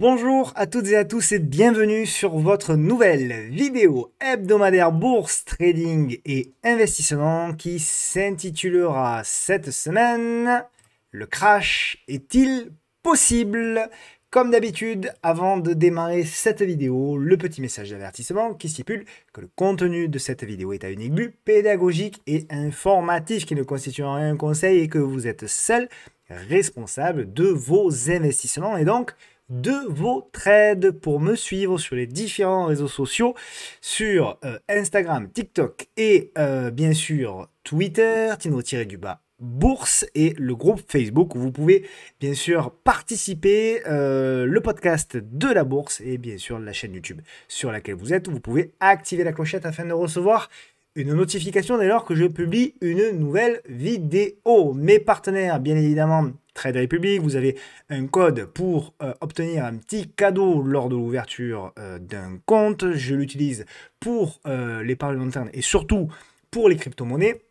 Bonjour à toutes et à tous et bienvenue sur votre nouvelle vidéo hebdomadaire bourse, trading et investissement qui s'intitulera cette semaine Le crash est-il possible comme d'habitude, avant de démarrer cette vidéo, le petit message d'avertissement qui stipule que le contenu de cette vidéo est à unique but pédagogique et informatif qui ne constitue en rien un conseil et que vous êtes seul responsable de vos investissements et donc de vos trades pour me suivre sur les différents réseaux sociaux, sur euh, Instagram, TikTok et euh, bien sûr Twitter, Tino-du-bas bourse et le groupe Facebook où vous pouvez bien sûr participer, euh, le podcast de la bourse et bien sûr la chaîne YouTube sur laquelle vous êtes où vous pouvez activer la clochette afin de recevoir une notification dès lors que je publie une nouvelle vidéo. Mes partenaires, bien évidemment, Trade Republic, vous avez un code pour euh, obtenir un petit cadeau lors de l'ouverture euh, d'un compte. Je l'utilise pour euh, les paroles internes et surtout pour les crypto-monnaies.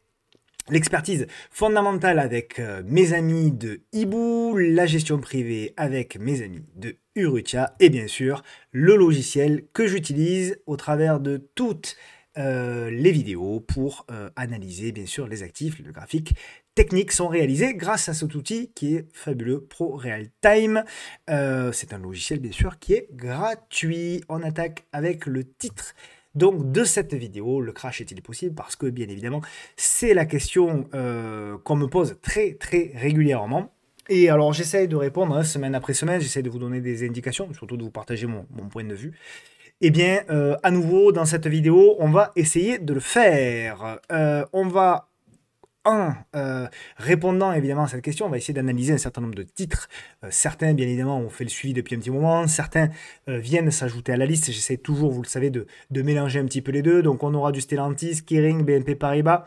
L'expertise fondamentale avec mes amis de Ibu, la gestion privée avec mes amis de Urutia et bien sûr le logiciel que j'utilise au travers de toutes euh, les vidéos pour euh, analyser bien sûr les actifs, le graphique techniques sont réalisés grâce à cet outil qui est fabuleux, Pro Real Time. Euh, c'est un logiciel bien sûr qui est gratuit. On attaque avec le titre. Donc de cette vidéo, le crash est-il possible Parce que bien évidemment, c'est la question qu'on me pose très très régulièrement. Et alors j'essaye de répondre hein, semaine après semaine, j'essaie de vous donner des indications, surtout de vous partager mon point de vue. Eh bien, euh, à nouveau, dans cette vidéo, on va essayer de le faire. Euh, on va, en euh, répondant évidemment à cette question, on va essayer d'analyser un certain nombre de titres. certains, bien évidemment, ont fait le suivi depuis un petit moment. Certains viennent s'ajouter à la liste. J'essaie toujours, vous le savez, de, de mélanger un petit peu les deux. Donc, on aura du Stellantis, Kering, BNP Paribas.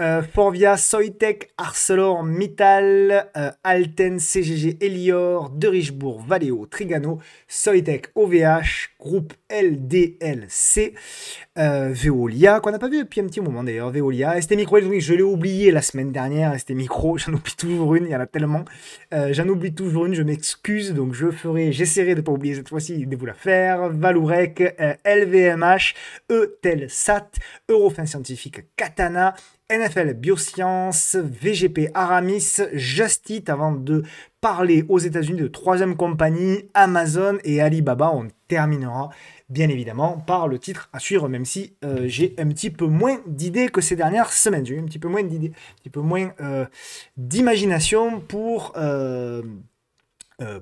Euh, Forvia, Soitec, Arcelor, Mittal, euh, Alten, CGG, Elior, De Richbourg, Valeo, Trigano, Soitec, OVH, groupe LDLC, euh, Veolia, qu'on n'a pas vu depuis un petit moment d'ailleurs, Veolia, ST Micro, je l'ai oublié la semaine dernière, ST Micro, j'en oublie toujours une, il y en a tellement, j'en oublie toujours une, je m'excuse, donc je ferai, j'essaierai de ne pas oublier cette fois-ci de vous la faire, Valourec, LVMH, ETELSAT, Eurofin Scientifique, Katana, NFL, Biosciences, VGP, Aramis, Justit avant de parler aux États-Unis de troisième compagnie, Amazon et Alibaba. On terminera bien évidemment par le titre à suivre, même si euh, j'ai un petit peu moins d'idées que ces dernières semaines. J'ai eu un petit peu moins d'idées, un petit peu moins euh, d'imagination pour. Euh,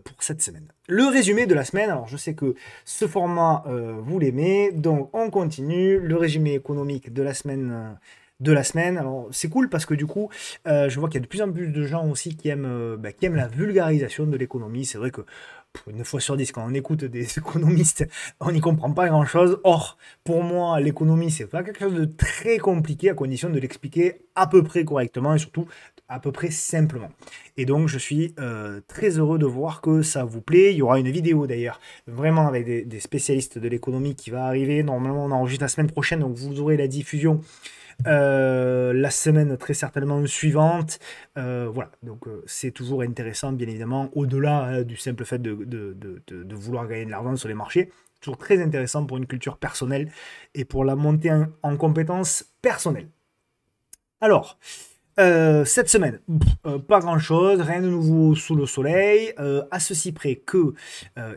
pour cette semaine. Le résumé de la semaine, alors je sais que ce format, vous l'aimez, donc on continue. Le résumé économique de la semaine, de la semaine. Alors c'est cool parce que du coup, euh, je vois qu'il y a de plus en plus de gens aussi qui aiment, euh, bah, qui aiment la vulgarisation de l'économie. C'est vrai que une fois sur dix, quand on écoute des économistes, on n'y comprend pas grand-chose. Or, pour moi, l'économie, c'est pas quelque chose de très compliqué à condition de l'expliquer à peu près correctement et surtout à peu près simplement. Et donc je suis euh, très heureux de voir que ça vous plaît. Il y aura une vidéo d'ailleurs, vraiment avec des, des spécialistes de l'économie qui va arriver. Normalement on enregistre la semaine prochaine, donc vous aurez la diffusion euh, la semaine très certainement suivante. Euh, voilà, donc euh, c'est toujours intéressant, bien évidemment, au-delà hein, du simple fait de, de, vouloir gagner de l'argent sur les marchés toujours très intéressant pour une culture personnelle et pour la montée en, en compétences personnelles. Alors, euh, cette semaine, euh, pas grand-chose, rien de nouveau sous le soleil, euh, à ceci près que,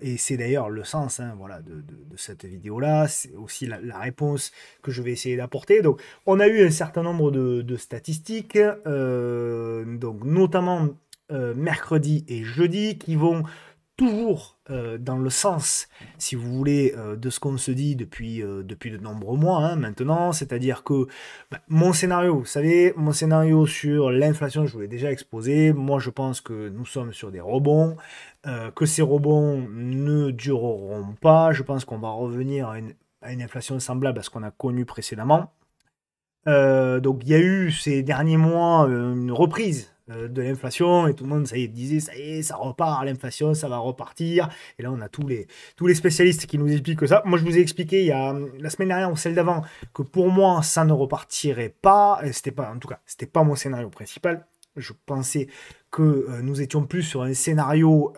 et c'est d'ailleurs le sens hein, voilà, de, cette vidéo-là, c'est aussi la, réponse que je vais essayer d'apporter. Donc, on a eu un certain nombre de, de statistiques, donc notamment mercredi et jeudi, qui vont toujours euh, dans le sens, si vous voulez, euh, de ce qu'on se dit depuis, euh, depuis de nombreux mois hein, maintenant, c'est-à-dire que bah, mon scénario, vous savez, mon scénario sur l'inflation, je vous l'ai déjà exposé, moi je pense que nous sommes sur des rebonds, que ces rebonds ne dureront pas, je pense qu'on va revenir à une, à une inflation semblable à ce qu'on a connu précédemment. donc il y a eu ces derniers mois une reprise euh, de l'inflation et tout le monde ça disait ça y ça repart l'inflation, ça va repartir. Et là, on a tous les, tous les spécialistes qui nous expliquent ça. Moi, je vous ai expliqué il y a euh, la semaine dernière ou celle d'avant que pour moi, ça ne repartirait pas. C'était pas, en tout cas, c'était pas mon scénario principal. Je pensais que euh, nous étions plus sur un scénario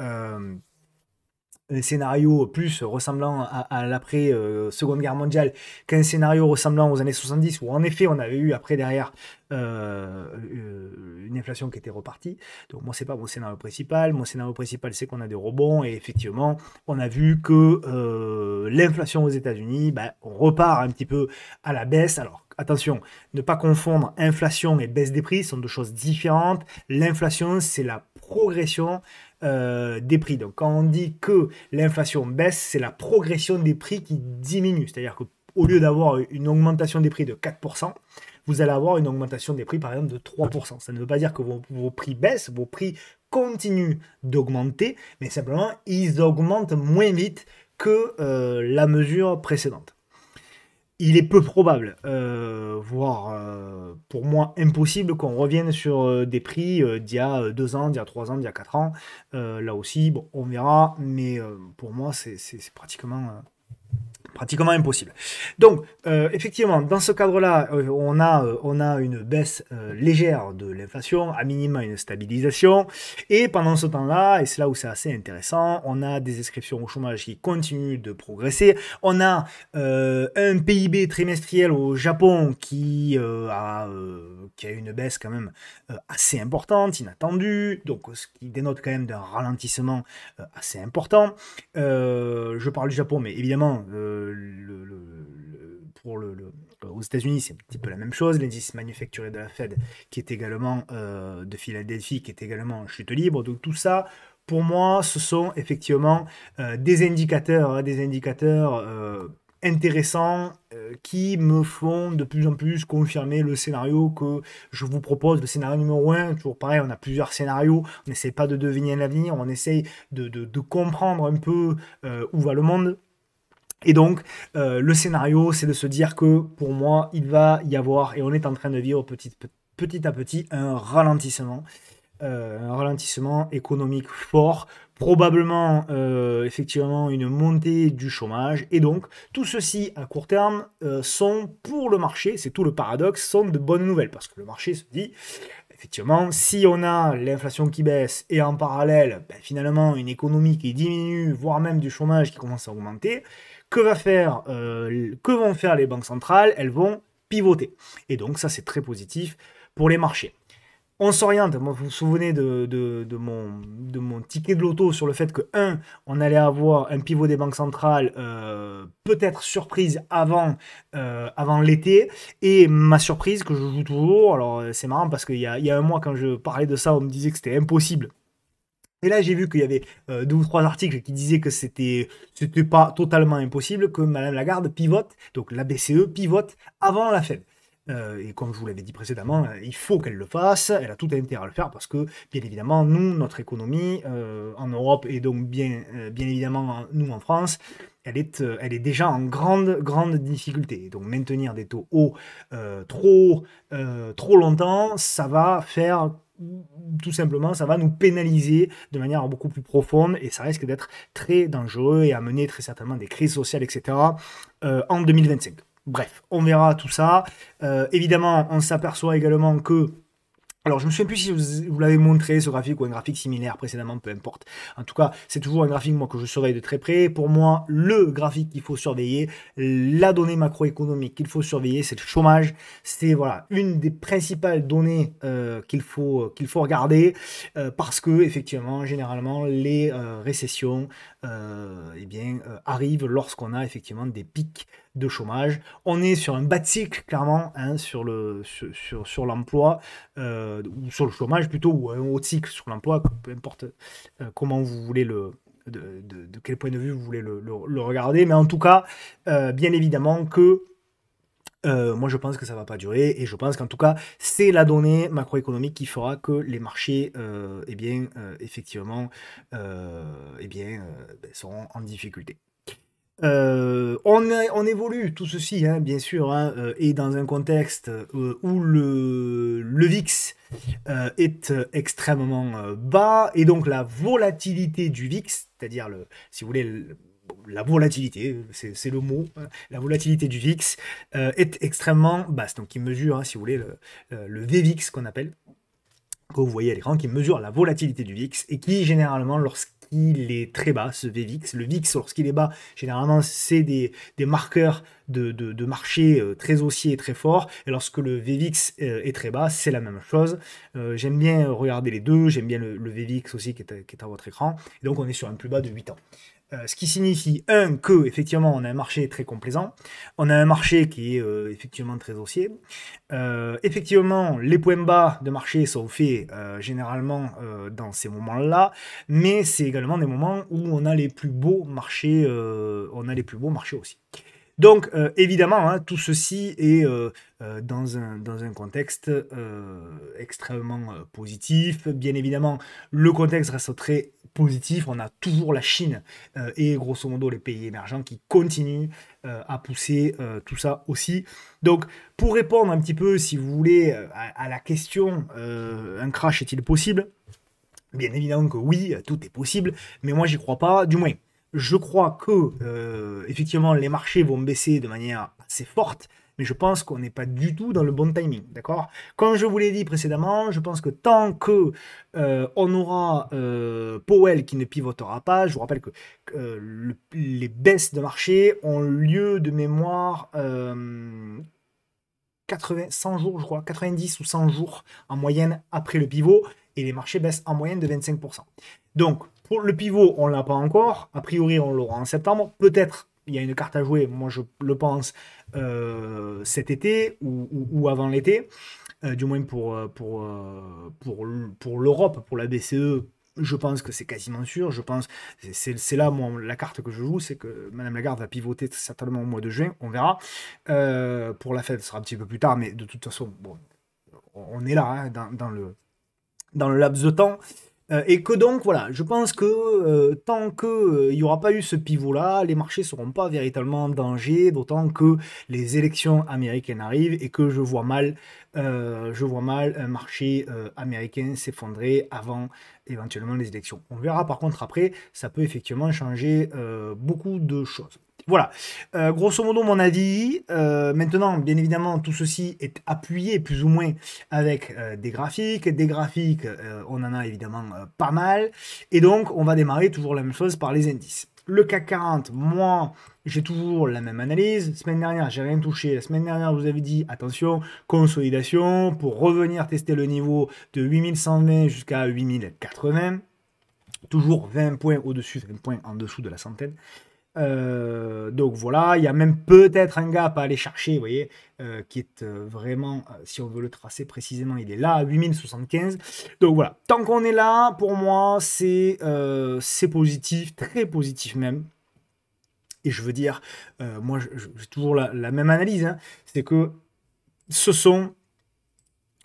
un scénario plus ressemblant à, l'après euh, Seconde Guerre mondiale qu'un scénario ressemblant aux années 70 où en effet on avait eu après derrière euh, euh, une inflation qui était repartie. Donc moi c'est pas mon scénario principal. Mon scénario principal c'est qu'on a des rebonds et effectivement on a vu que l'inflation aux États-Unis, ben, on repart un petit peu à la baisse. Alors Attention, ne pas confondre inflation et baisse des prix sont deux choses différentes. L'inflation, c'est la progression euh, des prix. Donc quand on dit que l'inflation baisse, c'est la progression des prix qui diminue. C'est-à-dire qu'au lieu d'avoir une augmentation des prix de 4%, vous allez avoir une augmentation des prix par exemple de 3%. Ça ne veut pas dire que vos, prix baissent, vos prix continuent d'augmenter, mais simplement ils augmentent moins vite que euh, la mesure précédente il est peu probable, euh, voire euh, pour moi impossible, qu'on revienne sur euh, des prix d'il y a deux ans, d'il y a trois ans, d'il y a quatre ans. là aussi, bon, on verra, mais pour moi, c'est pratiquement pratiquement impossible. Donc, euh, effectivement, dans ce cadre-là, euh, on, a, euh, on a une baisse légère de l'inflation, à minima une stabilisation, et pendant ce temps-là, et c'est là où c'est assez intéressant, on a des inscriptions au chômage qui continuent de progresser, on a un PIB trimestriel au Japon qui, a, qui a une baisse quand même assez importante, inattendue, donc ce qui dénote quand même d'un ralentissement assez important. je parle du Japon, mais évidemment, le, pour le, aux États-Unis, c'est un petit peu la même chose. L'indice manufacturé de la Fed, qui est également euh, de Philadelphie, qui est également en chute libre. Donc tout ça, pour moi, ce sont effectivement euh, des indicateurs, hein, des indicateurs euh, intéressants qui me font de plus en plus confirmer le scénario que je vous propose, le scénario numéro 1, toujours pareil, on a plusieurs scénarios, on n'essaie pas de deviner l'avenir, on essaye de, de, comprendre un peu où va le monde et donc, euh, le scénario, c'est de se dire que pour moi, il va y avoir, et on est en train de vivre petit, à petit, un ralentissement. Euh, un ralentissement économique fort, probablement euh, effectivement une montée du chômage, et donc tout ceci à court terme sont pour le marché, c'est tout le paradoxe, sont de bonnes nouvelles, parce que le marché se dit, effectivement, si on a l'inflation qui baisse et en parallèle, ben, finalement, une économie qui diminue, voire même du chômage qui commence à augmenter, euh, que, vont faire les banques centrales Elles vont pivoter. Et donc ça, c'est très positif pour les marchés. On s'oriente, vous vous souvenez de, mon, ticket de loto sur le fait que, un, on allait avoir un pivot des banques centrales euh, peut-être surprise euh, avant, l'été, et ma surprise que je joue toujours, alors c'est marrant parce qu'il y y a un mois quand je parlais de ça, on me disait que c'était impossible et là, j'ai vu qu'il y avait euh, deux ou trois articles qui disaient que c'était c'était pas totalement impossible que Madame Lagarde pivote, donc la BCE pivote avant la Fed. Euh, et comme je vous l'avais dit précédemment, il faut qu'elle le fasse, elle a tout intérêt à le faire parce que, bien évidemment, nous, notre économie euh, en Europe et donc bien, bien évidemment nous en France, elle est, elle est, déjà en grande, grande difficulté. Donc maintenir des taux hauts trop, trop longtemps, ça va faire tout simplement, ça va nous pénaliser de manière beaucoup plus profonde et ça risque d'être très dangereux et amener très certainement des crises sociales, etc. Euh, en 2025. Bref, on verra tout ça. Euh, évidemment, on s'aperçoit également que alors, je me souviens plus si vous, l'avez montré, ce graphique, ou un graphique similaire précédemment, peu importe. En tout cas, c'est toujours un graphique, moi, que je surveille de très près. Pour moi, le graphique qu'il faut surveiller, la donnée macroéconomique qu'il faut surveiller, c'est le chômage. C'est, voilà, une des principales données euh, qu'il faut, euh, qu'il faut regarder, euh, parce que, effectivement, généralement, les récessions euh, eh bien, euh, arrive lorsqu'on a effectivement des pics de chômage. On est sur un bas de cycle, clairement, hein, sur l'emploi, le, euh, sur, ou sur le chômage plutôt, ou un haut cycle sur l'emploi, peu importe comment vous voulez le, de, quel point de vue vous voulez le, regarder, mais en tout cas, bien évidemment que euh, moi, je pense que ça ne va pas durer et je pense qu'en tout cas, c'est la donnée macroéconomique qui fera que les marchés, euh, eh bien, euh, effectivement, euh, eh bien, ben, seront en difficulté. on, évolue tout ceci, hein, bien sûr, hein, et dans un contexte où le, VIX est extrêmement bas, et donc la volatilité du VIX, c'est-à-dire, le, si vous voulez, la volatilité, c'est le mot, la volatilité du VIX euh, est extrêmement basse. Donc il mesure, hein, si vous voulez, le, euh, le VVIX qu'on appelle, que vous voyez à l'écran, qui mesure la volatilité du VIX et qui généralement, lorsqu'il est très bas, ce VVIX, le VIX lorsqu'il est bas, généralement c'est des, marqueurs de, marché euh, très haussier et très forts. et lorsque le VVIX est très bas, c'est la même chose. j'aime bien regarder les deux, j'aime bien le, VVIX aussi qui est, à, qui est à votre écran, et donc on est sur un plus bas de 8 ans. Euh, ce qui signifie, un, que effectivement on a un marché très complaisant, on a un marché qui est euh, effectivement très haussier. Euh, effectivement, les points bas de marché sont faits généralement dans ces moments-là, mais c'est également des moments où on a les plus beaux marchés, on a les plus beaux marchés aussi. Donc, euh, évidemment, hein, tout ceci est euh, euh, dans, un, contexte extrêmement positif. Bien évidemment, le contexte reste très positif. On a toujours la Chine et grosso modo les pays émergents qui continuent à pousser tout ça aussi. Donc, pour répondre un petit peu, si vous voulez, à, à la question, un crash est-il possible Bien évidemment que oui, tout est possible, mais moi j'y crois pas, du moins je crois que, euh, effectivement, les marchés vont baisser de manière assez forte, mais je pense qu'on n'est pas du tout dans le bon timing, d'accord Comme je vous l'ai dit précédemment, je pense que tant que euh, on aura euh, Powell qui ne pivotera pas, je vous rappelle que les baisses de marché ont lieu de mémoire 80, 100 jours, je crois, 90 ou 100 jours en moyenne après le pivot, et les marchés baissent en moyenne de 25%. Donc, le pivot, on l'a pas encore. A priori, on l'aura en septembre. Peut-être, il y a une carte à jouer, moi je le pense, euh, cet été ou, avant l'été. Euh, du moins pour, euh, pour, pour, pour l'Europe, pour la BCE, je pense que c'est quasiment sûr. Je pense, c'est là moi, la carte que je joue, c'est que Madame Lagarde va pivoter certainement au mois de juin, on verra. pour la Fed, ce sera un petit peu plus tard, mais de toute façon, on est là hein, dans, le, dans le laps de temps. Euh, et que donc, voilà, je pense que euh, tant qu'il euh, n'y aura pas eu ce pivot-là, les marchés ne seront pas véritablement en danger, d'autant que les élections américaines arrivent et que je vois mal, je vois mal un marché américain s'effondrer avant éventuellement les élections. On verra par contre après, ça peut effectivement changer beaucoup de choses. Voilà. Euh, grosso modo, mon avis. Euh, maintenant, bien évidemment, tout ceci est appuyé plus ou moins avec euh, des graphiques. Des graphiques, on en a évidemment pas mal. Et donc, on va démarrer toujours la même chose par les indices. Le CAC 40, moi, j'ai toujours la même analyse. Semaine dernière, j'ai rien touché. La semaine dernière, vous avez dit, attention, consolidation pour revenir tester le niveau de 8120 jusqu'à 8080. Toujours 20 points au-dessus, 20 points en dessous de la centaine. Euh, donc voilà, il y a même peut-être un gap à aller chercher, vous voyez, euh, qui est euh, vraiment, si on veut le tracer précisément, il est là à 8075. Donc voilà, tant qu'on est là, pour moi, c'est positif, très positif même. Et je veux dire, moi, j'ai toujours la, même analyse, hein. c'est que ce sont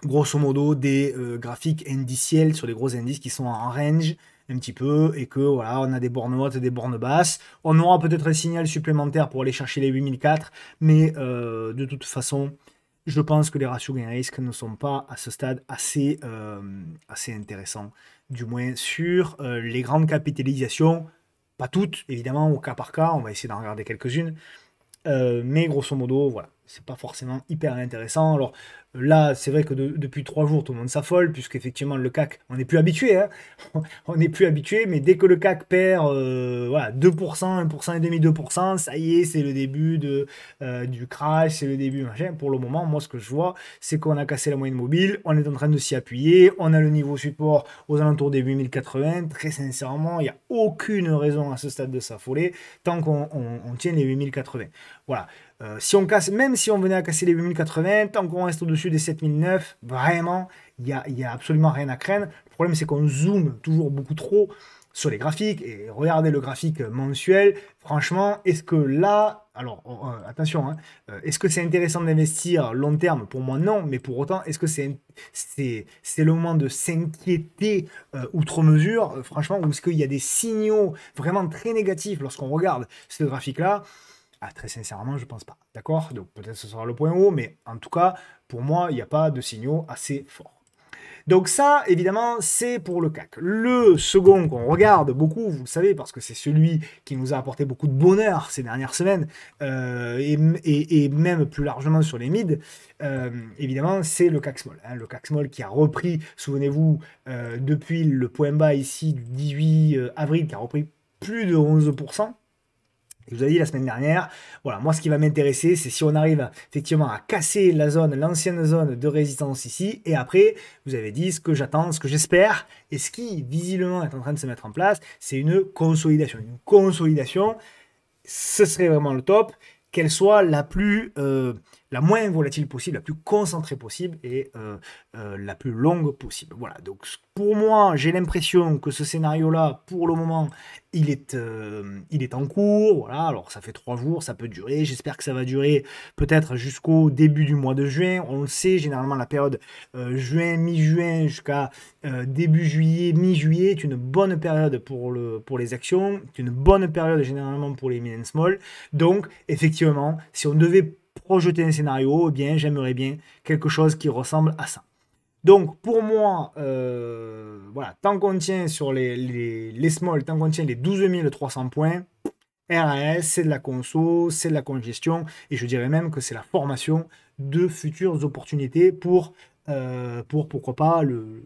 grosso modo des graphiques indiciels sur les gros indices qui sont en range petit peu et que voilà, on a des bornes hautes et des bornes basses. On aura peut-être un signal supplémentaire pour aller chercher les 8004, mais euh, de toute façon, je pense que les ratios gains-risques ne sont pas à ce stade assez, euh, assez intéressants, du moins sur euh, les grandes capitalisations. Pas toutes, évidemment, au cas par cas, on va essayer d'en regarder quelques-unes. mais grosso modo, voilà c'est pas forcément hyper intéressant. Alors là, c'est vrai que depuis trois jours, tout le monde s'affole, puisque effectivement le CAC, on n'est plus habitué, hein. on n'est plus habitué, mais dès que le CAC perd euh, voilà, 2%, 1%, et demi, 2%, ça y est, c'est le début de, euh, du crash, c'est le début, Pour le moment, moi ce que je vois, c'est qu'on a cassé la moyenne mobile, on est en train de s'y appuyer, on a le niveau support aux alentours des 8080. Très sincèrement, il n'y a aucune raison à ce stade de s'affoler tant qu'on tient les 8080. Voilà. Euh, si on casse, même si on venait à casser les 8080, tant qu'on reste au-dessus des 7009, vraiment, il n'y a, absolument rien à craindre. Le problème, c'est qu'on zoome toujours beaucoup trop sur les graphiques et regardez le graphique mensuel. Franchement, est-ce que là, alors oh, oh, attention, hein, euh, est-ce que c'est intéressant d'investir long terme Pour moi, non, mais pour autant, est-ce que c'est le moment de s'inquiéter euh, outre mesure Franchement, est-ce qu'il y a des signaux vraiment très négatifs lorsqu'on regarde ce graphique-là ah, très sincèrement, je pense pas. D'accord Donc peut-être ce sera le point haut, mais en tout cas, pour moi, il n'y a pas de signaux assez forts. Donc ça, évidemment, c'est pour le CAC. Le second qu'on regarde beaucoup, vous le savez, parce que c'est celui qui nous a apporté beaucoup de bonheur ces dernières semaines, euh, et, même plus largement sur les mids, euh, évidemment, c'est le CAC Small. Hein. le CAC Small qui a repris, souvenez-vous, euh, depuis le point bas ici du 18 avril, qui a repris plus de 11%. Je vous avais dit la semaine dernière, voilà, moi ce qui va m'intéresser, c'est si on arrive effectivement à casser la zone, l'ancienne zone de résistance ici, et après, vous avez dit ce que j'attends, ce que j'espère, et ce qui visiblement est en train de se mettre en place, c'est une consolidation. Une consolidation, ce serait vraiment le top, qu'elle soit la plus... Euh, la moins volatile possible, la plus concentrée possible et euh, euh, la plus longue possible. Voilà, donc pour moi, j'ai l'impression que ce scénario-là, pour le moment, il est, euh, il est en cours. Voilà, alors ça fait trois jours, ça peut durer. J'espère que ça va durer peut-être jusqu'au début du mois de juin. On le sait, généralement, la période juin, mi-juin jusqu'à début juillet, mi-juillet est une bonne période pour, le, pour les actions, est une bonne période généralement pour les mid and small. Donc, effectivement, si on devait projeter un scénario, eh bien, j'aimerais bien quelque chose qui ressemble à ça. Donc, pour moi, euh, voilà, tant qu'on tient sur les, les, small, tant qu'on tient les 12 300 points, RAS, c'est de la conso, c'est de la congestion, et je dirais même que c'est la formation de futures opportunités pour, euh, pour pourquoi pas, le,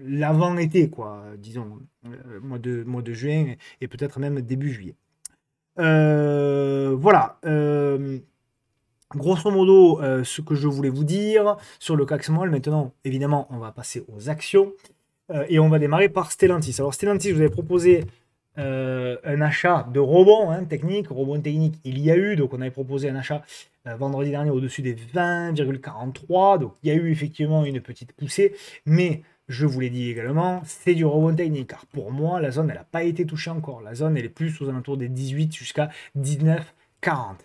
l'avant-été, quoi, disons, euh, mois, de, mois de juin et peut-être même début juillet. Euh, voilà. Grosso modo, euh, ce que je voulais vous dire sur le CAC small, maintenant, évidemment, on va passer aux actions euh, et on va démarrer par Stellantis. Alors, Stellantis, je vous avais proposé euh, un achat de rebond hein, technique. Rebond technique, il y a eu, donc on avait proposé un achat vendredi dernier au-dessus des 20,43. Donc, il y a eu effectivement une petite poussée, mais je vous l'ai dit également, c'est du rebond technique. Car pour moi, la zone, elle n'a pas été touchée encore. La zone, elle est plus aux alentours des 18 jusqu'à 19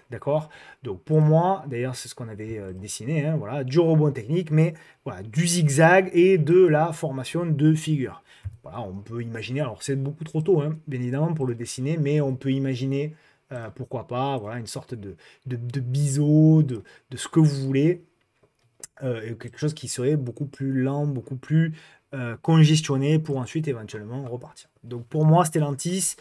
d'accord Donc pour moi, d'ailleurs c'est ce qu'on avait euh, dessiné, hein, voilà, du rebond technique, mais voilà, du zigzag et de la formation de figures. Voilà, on peut imaginer, alors c'est beaucoup trop tôt, hein, bien évidemment, pour le dessiner, mais on peut imaginer, euh, pourquoi pas, voilà, une sorte de, de, biseau, de, de, ce que vous voulez, euh, quelque chose qui serait beaucoup plus lent, beaucoup plus euh, congestionné pour ensuite éventuellement repartir. Donc pour moi, c'était Stellantis,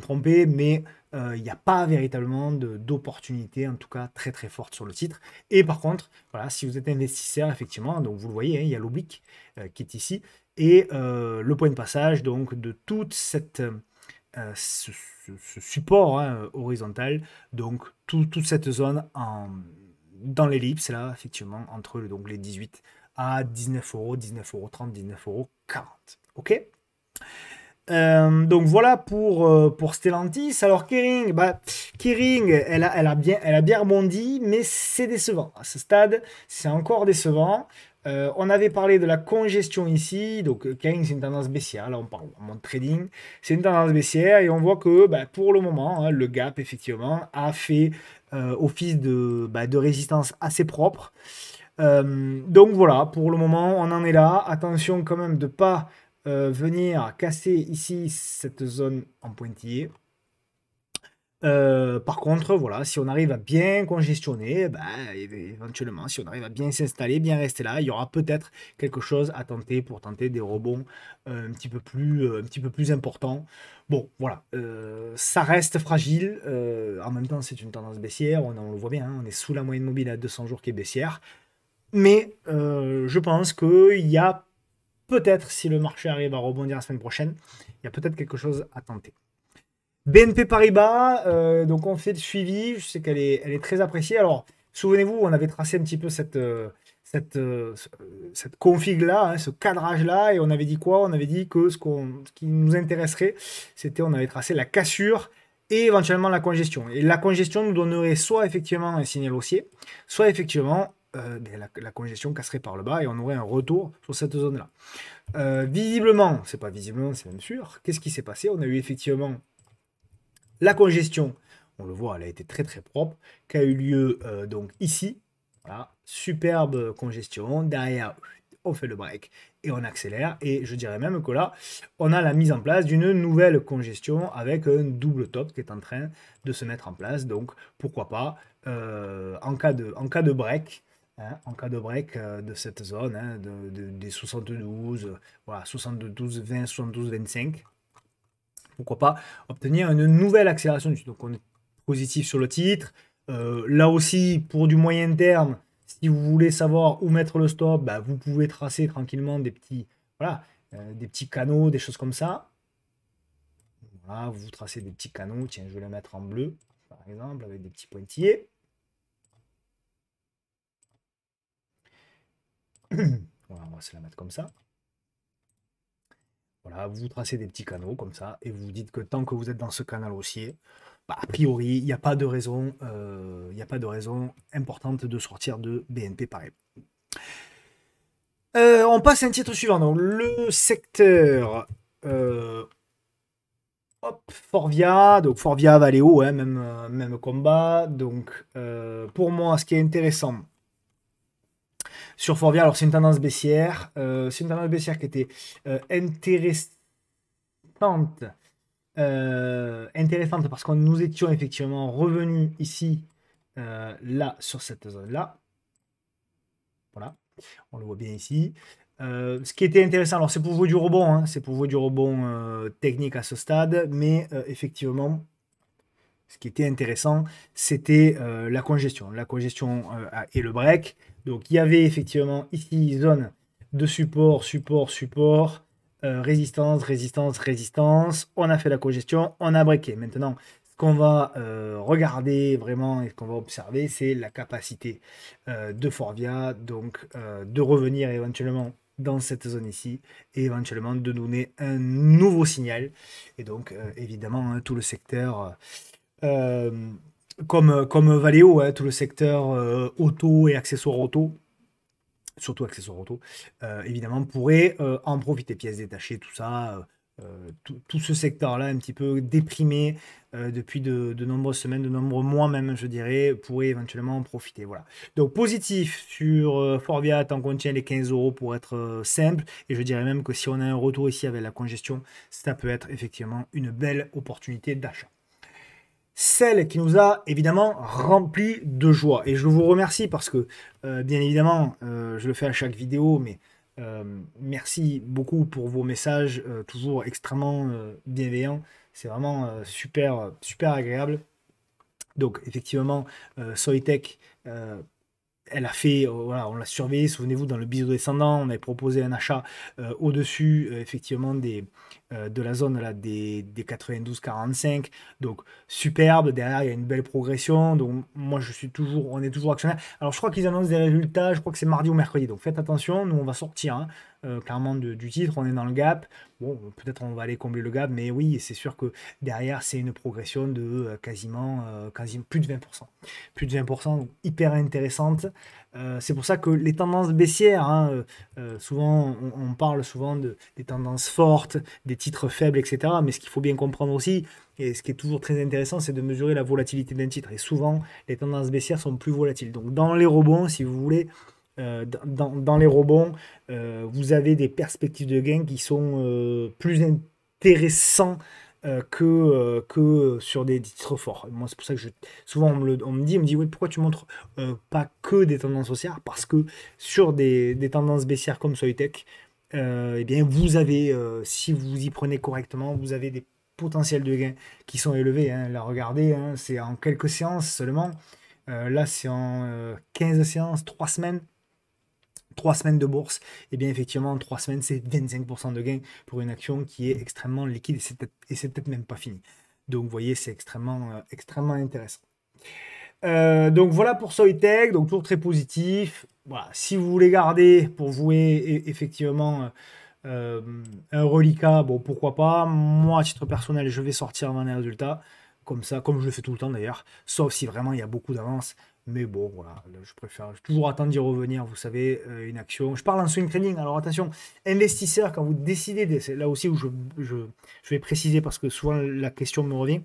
tromper, mais euh, il n'y a pas véritablement d'opportunité, en tout cas très très forte sur le titre. Et par contre, voilà, si vous êtes investisseur, effectivement, donc vous le voyez, hein, il ya y a l'oblique euh, qui est ici, et euh, le point de passage donc de toute cette... Ce, support hein, horizontal, donc tout, toute cette zone en, dans l'ellipse, là, effectivement, entre donc, les 18 à 19 euros, 19 euros 30, 19 euros 40. OK euh, donc voilà pour, euh, pour Stellantis. Alors Kering, bah, Kering elle, a, elle, a bien, elle a bien rebondi, mais c'est décevant. À ce stade, c'est encore décevant. Euh, on avait parlé de la congestion ici, donc Kering c'est une tendance baissière, là on parle en de trading, c'est une tendance baissière et on voit que bah, pour le moment, hein, le gap effectivement a fait office de, bah, de résistance assez propre. donc voilà, pour le moment on en est là, attention quand même de pas euh, venir casser ici cette zone en pointillé. Euh, par contre, voilà, si on arrive à bien congestionner, ben, éventuellement, si on arrive à bien s'installer, bien rester là, il y aura peut-être quelque chose à tenter pour tenter des rebonds euh, un, petit peu plus, un petit peu plus importants. Bon, voilà, ça reste fragile. en même temps, c'est une tendance baissière, on, le voit bien, hein, on est sous la moyenne mobile à 200 jours qui est baissière. Mais je pense qu'il y a peut-être, si le marché arrive à rebondir la semaine prochaine, il y a peut-être quelque chose à tenter. BNP Paribas, euh, donc on fait le suivi, je sais qu'elle est, elle est très appréciée. Alors, souvenez-vous, on avait tracé un petit peu cette, euh, euh, cette, config-là, hein, ce cadrage-là, et on avait dit quoi On avait dit que ce, qu'on, ce qui nous intéresserait, c'était, on avait tracé la cassure et éventuellement la congestion. Et la congestion nous donnerait soit effectivement un signal haussier, soit effectivement euh, la, congestion casserait par le bas et on aurait un retour sur cette zone-là. Euh, visiblement, c'est pas visiblement, c'est même sûr, qu'est-ce qui s'est passé On a eu effectivement la congestion, on le voit, elle a été très très propre, qui a eu lieu euh, donc ici. Voilà, superbe congestion. Derrière, on fait le break et on accélère. Et je dirais même que là, on a la mise en place d'une nouvelle congestion avec un double top qui est en train de se mettre en place. Donc pourquoi pas, en, cas de, en cas de break, Hein, en cas de break euh, de cette zone, hein, de, des 72, voilà, 72, 20, 72, 25. Pourquoi pas obtenir une nouvelle accélération du Donc on est positif sur le titre. Euh, là aussi, pour du moyen terme, si vous voulez savoir où mettre le stop, bah, vous pouvez tracer tranquillement des petits, voilà, euh, des petits canaux, des choses comme ça. vous tracez des petits canaux. Tiens, je vais les mettre en bleu, par exemple, avec des petits pointillés. voilà, on va se la mettre comme ça. Voilà, vous tracez des petits canaux comme ça et vous dites que tant que vous êtes dans ce canal haussier, bah, a priori, il n'y a pas de raison, euh, il a pas de raison importante de sortir de BNP pareil. Euh, on passe à un titre suivant. Donc, le secteur euh, hop, Forvia, donc Forvia Valeo, hein, même, même combat. Donc, pour moi, ce qui est intéressant, sur Forvia. Alors, c'est une tendance baissière. Euh, c'est une tendance baissière qui était euh, intéressante. Euh, intéressante parce que nous étions effectivement revenus ici, là, sur cette zone-là. Voilà, on le voit bien ici. ce qui était intéressant, alors c'est pour vous du rebond, hein. c'est pour vous du rebond technique à ce stade, mais effectivement, ce qui était intéressant, c'était euh, la congestion. La congestion euh, et le break. Donc il y avait effectivement ici zone de support, support, support, euh, résistance, résistance, résistance. On a fait la congestion, on a breaké. Maintenant, ce qu'on va regarder vraiment et ce qu'on va observer, c'est la capacité de Forvia donc de revenir éventuellement dans cette zone ici et éventuellement de donner un nouveau signal. Et donc, évidemment, hein, tout le secteur... Euh, comme, comme Valeo, hein, tout le secteur euh, auto et accessoires auto, surtout accessoires auto, euh, évidemment, pourrait en profiter. Pièces détachées, tout ça. tout, ce secteur-là un petit peu déprimé depuis de, nombreuses semaines, de nombreux mois même, je dirais, pourrait éventuellement en profiter. Voilà. Donc positif sur euh, tant qu'on contient les 15 euros pour être simple. Et je dirais même que si on a un retour ici avec la congestion, ça peut être effectivement une belle opportunité d'achat celle qui nous a évidemment rempli de joie. Et je vous remercie parce que, euh, bien évidemment, euh, je le fais à chaque vidéo, mais euh, merci beaucoup pour vos messages, toujours extrêmement bienveillants. C'est vraiment super, super agréable. Donc, effectivement, Soytech, elle a fait, voilà, on l'a surveillé, souvenez-vous, dans le bisou descendant, on avait proposé un achat au-dessus, effectivement, des, euh, de la zone là, des, des 92-45. Donc superbe, derrière il y a une belle progression. Donc moi je suis toujours, on est toujours actionnaire. Alors je crois qu'ils annoncent des résultats, je crois que c'est mardi ou mercredi. Donc faites attention, nous on va sortir hein, euh, clairement du titre, on est dans le gap. Bon, peut-être on va aller combler le gap, mais oui, c'est sûr que derrière c'est une progression de euh, quasiment, quasiment plus de 20%. Plus de 20%, donc hyper intéressante. Euh, c'est pour ça que les tendances baissières, hein, euh, euh, souvent on, parle souvent des tendances fortes, des titres faibles, etc. Mais ce qu'il faut bien comprendre aussi, et ce qui est toujours très intéressant, c'est de mesurer la volatilité d'un titre. Et souvent, les tendances baissières sont plus volatiles. Donc dans les rebonds, si vous voulez, dans, les rebonds, vous avez des perspectives de gain qui sont plus intéressantes euh, que, euh, que sur des titres forts. Moi, c'est pour ça que souvent on me, dit, pourquoi tu montres euh, pas que des tendances haussières Parce que sur des, tendances baissières comme Soytech, eh bien, vous avez, si vous y prenez correctement, vous avez des potentiels de gains qui sont élevés. Hein. Là, regardez, hein, c'est en quelques séances seulement. là, c'est en 15 séances, 3 semaines. Trois semaines de bourse, et eh bien effectivement, trois semaines, c'est 25% de gain pour une action qui est extrêmement liquide et c'est peut-être même pas fini. Donc vous voyez, c'est extrêmement, euh, extrêmement intéressant. Euh, donc voilà pour Soytech, donc toujours très positif. Voilà, si vous voulez garder pour vous et, effectivement euh, un reliquat, bon pourquoi pas. Moi, à titre personnel, je vais sortir mon résultat résultats, comme ça, comme je le fais tout le temps d'ailleurs, sauf si vraiment il y a beaucoup d'avance. Mais bon, voilà, je préfère toujours attendre d'y revenir, vous savez, euh, une action. Je parle en swing trading, alors attention, investisseur, quand vous décidez, c'est là aussi où je, je, vais préciser parce que souvent la question me revient.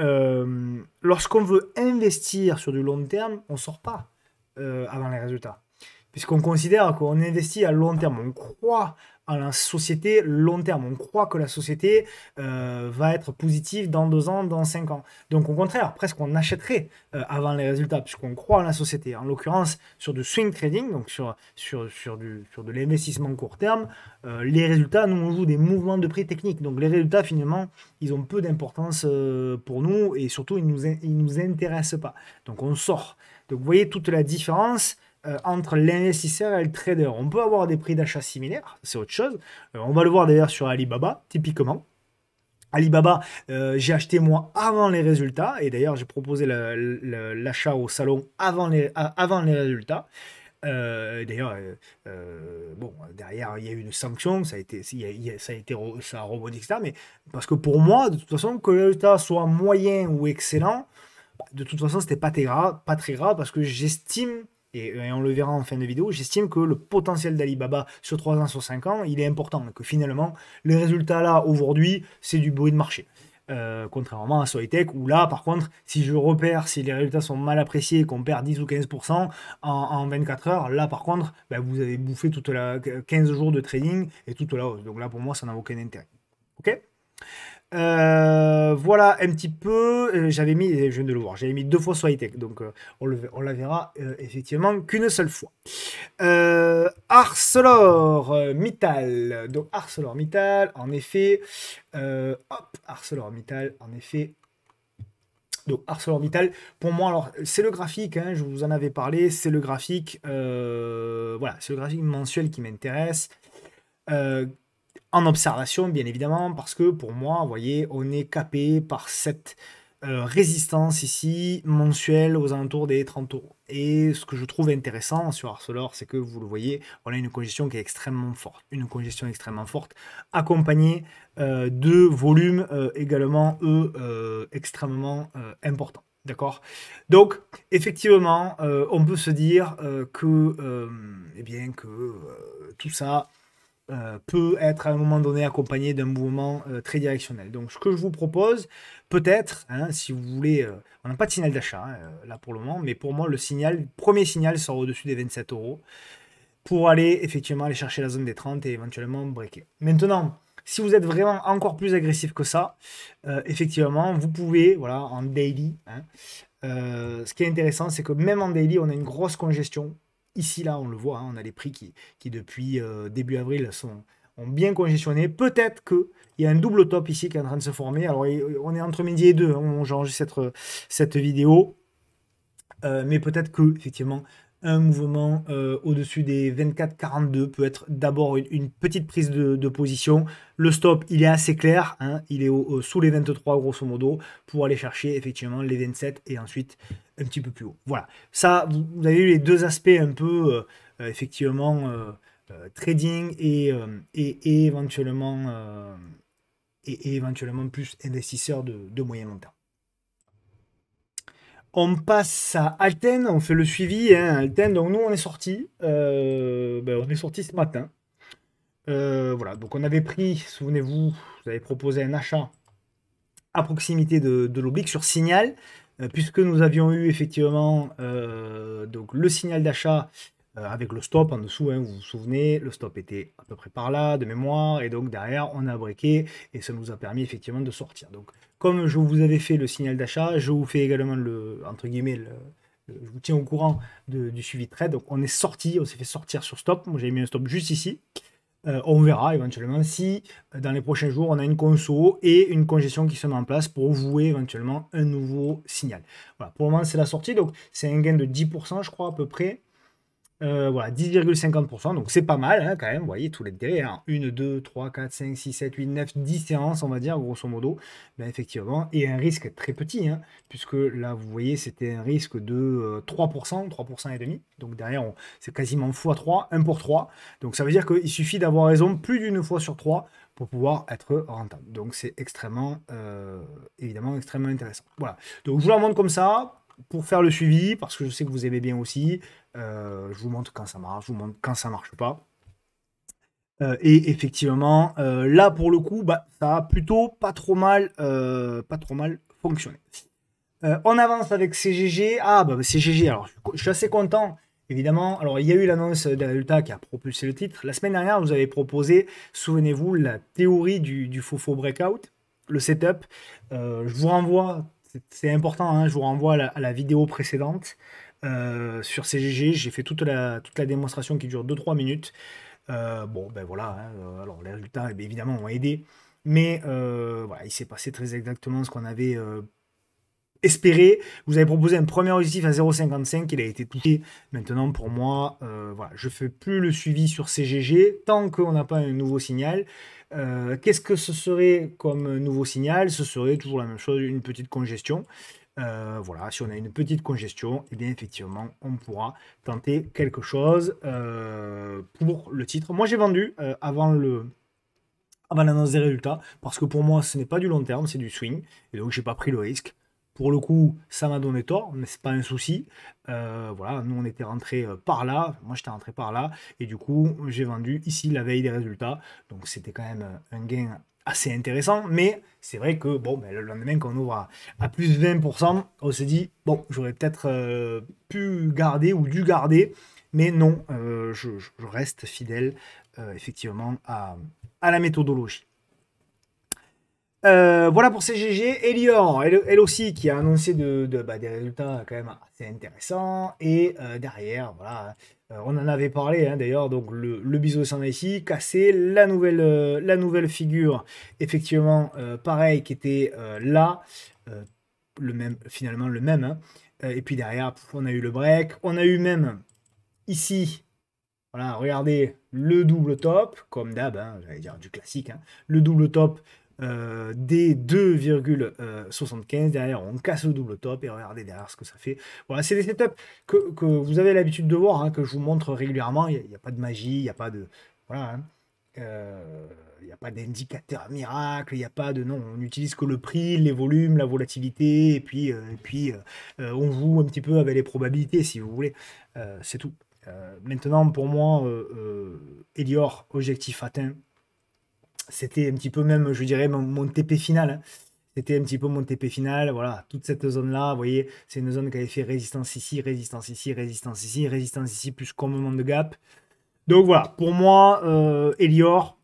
Euh, lorsqu'on veut investir sur du long terme, on ne sort pas euh, avant les résultats. Puisqu'on considère qu'on investit à long terme, on croit à la société long terme. On croit que la société euh, va être positive dans deux ans, dans cinq ans. Donc au contraire, presque on achèterait euh, avant les résultats puisqu'on croit en la société. En l'occurrence, sur du swing trading, donc sur, sur, sur, du, sur de l'investissement court terme, euh, les résultats, nous on joue des mouvements de prix techniques. Donc les résultats, finalement, ils ont peu d'importance pour nous et surtout, ils ne nous, ils nous intéressent pas. Donc on sort. Donc vous voyez toute la différence euh, entre l'investisseur et le trader. On peut avoir des prix d'achat similaires, c'est autre chose. Euh, on va le voir d'ailleurs sur Alibaba, typiquement. Alibaba, euh, j'ai acheté moi avant les résultats, et d'ailleurs j'ai proposé l'achat au salon avant les, avant les résultats. D'ailleurs, bon, derrière, il y a eu une sanction, ça a été, ça a été, ça a rebondi, etc. Mais parce que pour moi, de toute façon, que le résultat soit moyen ou excellent, bah, de toute façon, c'était pas, pas très grave parce que j'estime euh, et, on le verra en fin de vidéo, j'estime que le potentiel d'Alibaba sur 3 ans, sur 5 ans, il est important, que finalement, les résultats là, aujourd'hui, c'est du bruit de marché. Euh, contrairement à Soitech, où là, par contre, si je repère, si les résultats sont mal appréciés, qu'on perd 10 ou 15% en, 24 heures, là, par contre, ben, vous avez bouffé toute la 15 jours de trading et toute la hausse. Donc là, pour moi, ça n'a aucun intérêt. OK euh, voilà un petit peu. Euh, j'avais mis, je viens de le voir, j'avais mis deux fois sur donc euh, on, le, on, la verra effectivement qu'une seule fois. ArcelorMittal, donc ArcelorMittal, en effet, hop, ArcelorMittal, en effet, donc ArcelorMittal, pour moi, alors c'est le graphique, hein, je vous en avais parlé, c'est le graphique, voilà, c'est graphique mensuel qui m'intéresse en observation, bien évidemment, parce que pour moi, vous voyez, on est capé par cette euh, résistance ici mensuelle aux alentours des 30 euros. Et ce que je trouve intéressant sur Arcelor, c'est que vous le voyez, on a une congestion qui est extrêmement forte. Une congestion extrêmement forte, accompagnée euh, de volumes euh, également, eux, extrêmement importants. D'accord Donc, effectivement, on peut se dire que, et eh bien, que tout ça euh, peut être à un moment donné accompagné d'un mouvement euh, très directionnel. Donc ce que je vous propose, peut-être, hein, si vous voulez, euh, on n'a pas de signal d'achat hein, là pour le moment, mais pour moi le signal, premier signal sort au-dessus des 27 euros pour aller effectivement aller chercher la zone des 30 et éventuellement breaker. Maintenant, si vous êtes vraiment encore plus agressif que ça, effectivement, vous pouvez, voilà, en daily, hein, ce qui est intéressant, c'est que même en daily, on a une grosse congestion ici, là, on le voit, hein, on a les prix qui, depuis euh, début avril, sont, ont bien congestionné. Peut-être qu'il y a un double top ici qui est en train de se former. Alors, euh, on est entre midi et deux, hein, on change cette, vidéo. Euh, mais peut-être que, effectivement, un mouvement euh, au-dessus des 24-42 peut être d'abord une, petite prise de, position. Le stop, il est assez clair, hein. il est au, sous les 23 grosso modo, pour aller chercher effectivement les 27 et ensuite un petit peu plus haut. Voilà, ça, vous, avez eu les deux aspects un peu, euh, effectivement, euh, trading et, éventuellement, et, éventuellement plus investisseurs de, de moyen long terme. On passe à Alten, on fait le suivi. Hein, Alten, donc nous on est sorti, euh, ben, on est sorti ce matin. Euh, voilà, donc on avait pris, souvenez-vous, vous avez proposé un achat à proximité de, l'oblique sur signal, euh, puisque nous avions eu effectivement donc le signal d'achat euh, avec le stop en dessous, hein, vous vous souvenez, le stop était à peu près par là, de mémoire, et donc derrière, on a briqué, et ça nous a permis effectivement de sortir. Donc, comme je vous avais fait le signal d'achat, je vous fais également le, entre guillemets, je vous tiens au courant du suivi de trade. Donc, on est sorti, on s'est fait sortir sur stop. Moi, j'avais mis un stop juste ici. Euh, on verra éventuellement si euh, dans les prochains jours on a une conso et une congestion qui se met en place pour vouer éventuellement un nouveau signal. Voilà, pour le moment c'est la sortie, donc c'est un gain de 10% je crois à peu près euh, voilà, 10,50%, donc c'est pas mal hein, quand même, vous voyez tous les délais, 1, 2, 3, 4, 5, 6, 7, 8, 9, 10 séances, on va dire, grosso modo, ben, effectivement, et un risque très petit, hein, puisque là, vous voyez, c'était un risque de 3%, euh, 3% et demi, donc derrière, c'est quasiment x3, 1 pour 3, donc ça veut dire qu'il suffit d'avoir raison plus d'une fois sur 3 pour pouvoir être rentable, donc c'est extrêmement, euh, évidemment, extrêmement intéressant. Voilà, donc je vous la montre comme ça, pour faire le suivi, parce que je sais que vous aimez bien aussi. Euh, je vous montre quand ça marche, je vous montre quand ça marche pas. Euh, et effectivement, euh, là pour le coup, bah, ça a plutôt pas trop mal, pas trop mal fonctionné. on avance avec CGG. Ah bah, bah CGG, alors je suis assez content. Évidemment, alors il y a eu l'annonce des résultats qui a propulsé le titre. La semaine dernière, vous avez proposé, souvenez-vous, la théorie du, du faux faux breakout, le setup. je vous renvoie c'est important, hein. je vous renvoie à la, vidéo précédente euh, sur CGG, j'ai fait toute la, toute la démonstration qui dure 2-3 minutes. Euh, bon, ben voilà, hein. euh, alors les résultats eh ben, évidemment ont aidé, mais il s'est passé très exactement ce qu'on avait espéré. Vous avez proposé un premier objectif à 0,55, il a été touché. Maintenant, pour moi, voilà, je ne fais plus le suivi sur CGG tant qu'on n'a pas un nouveau signal. Euh, qu'est-ce que ce serait comme nouveau signal Ce serait toujours la même chose, une petite congestion. Euh, voilà, si on a une petite congestion, et eh bien effectivement, on pourra tenter quelque chose euh, pour le titre. Moi, j'ai vendu avant le avant l'annonce des résultats parce que pour moi, ce n'est pas du long terme, c'est du swing et donc j'ai pas pris le risque. Pour le coup, ça m'a donné tort, mais c'est pas un souci. Euh, voilà, nous on était rentré euh, par là, moi j'étais rentré par là, et du coup j'ai vendu ici la veille des résultats. Donc c'était quand même euh, un gain assez intéressant, mais c'est vrai que bon, ben, le lendemain quand on ouvre à, plus de 20%, on se dit bon, j'aurais peut-être pu garder ou dû garder, mais non, je, reste fidèle effectivement à la méthodologie. Euh, voilà pour CGG. Elior, elle, aussi, qui a annoncé de, bah, des résultats euh, quand même assez intéressants. Et euh, derrière, voilà, on en avait parlé hein, d'ailleurs, donc le, le s'en s'en ici, cassé, la nouvelle, la nouvelle figure, effectivement, pareil, qui était là, le même, finalement le même. Hein. Et puis derrière, on a eu le break, on a eu même ici, voilà, regardez, le double top, comme d'hab, hein, j'allais dire du classique, le double top euh, des 2,75. Derrière, on casse le double top et regardez derrière ce que ça fait. Voilà, c'est des setups que, vous avez l'habitude de voir, hein, que je vous montre régulièrement. Il n'y a, pas de magie, il n'y a pas de. Voilà. Hein. Euh, il y a pas d'indicateur miracle, il n'y a pas de... Non, on n'utilise que le prix, les volumes, la volatilité, et puis, euh, puis on joue un petit peu avec les probabilités, si vous voulez. c'est tout. maintenant, pour moi, Elior, objectif atteint, c'était un petit peu même, je dirais, mon, TP final. Hein. C'était un petit peu mon TP final. Voilà, toute cette zone-là, vous voyez, c'est une zone qui avait fait résistance ici, résistance ici, résistance ici, résistance ici, plus qu'un moment de gap. Donc voilà, pour moi, euh, Elior,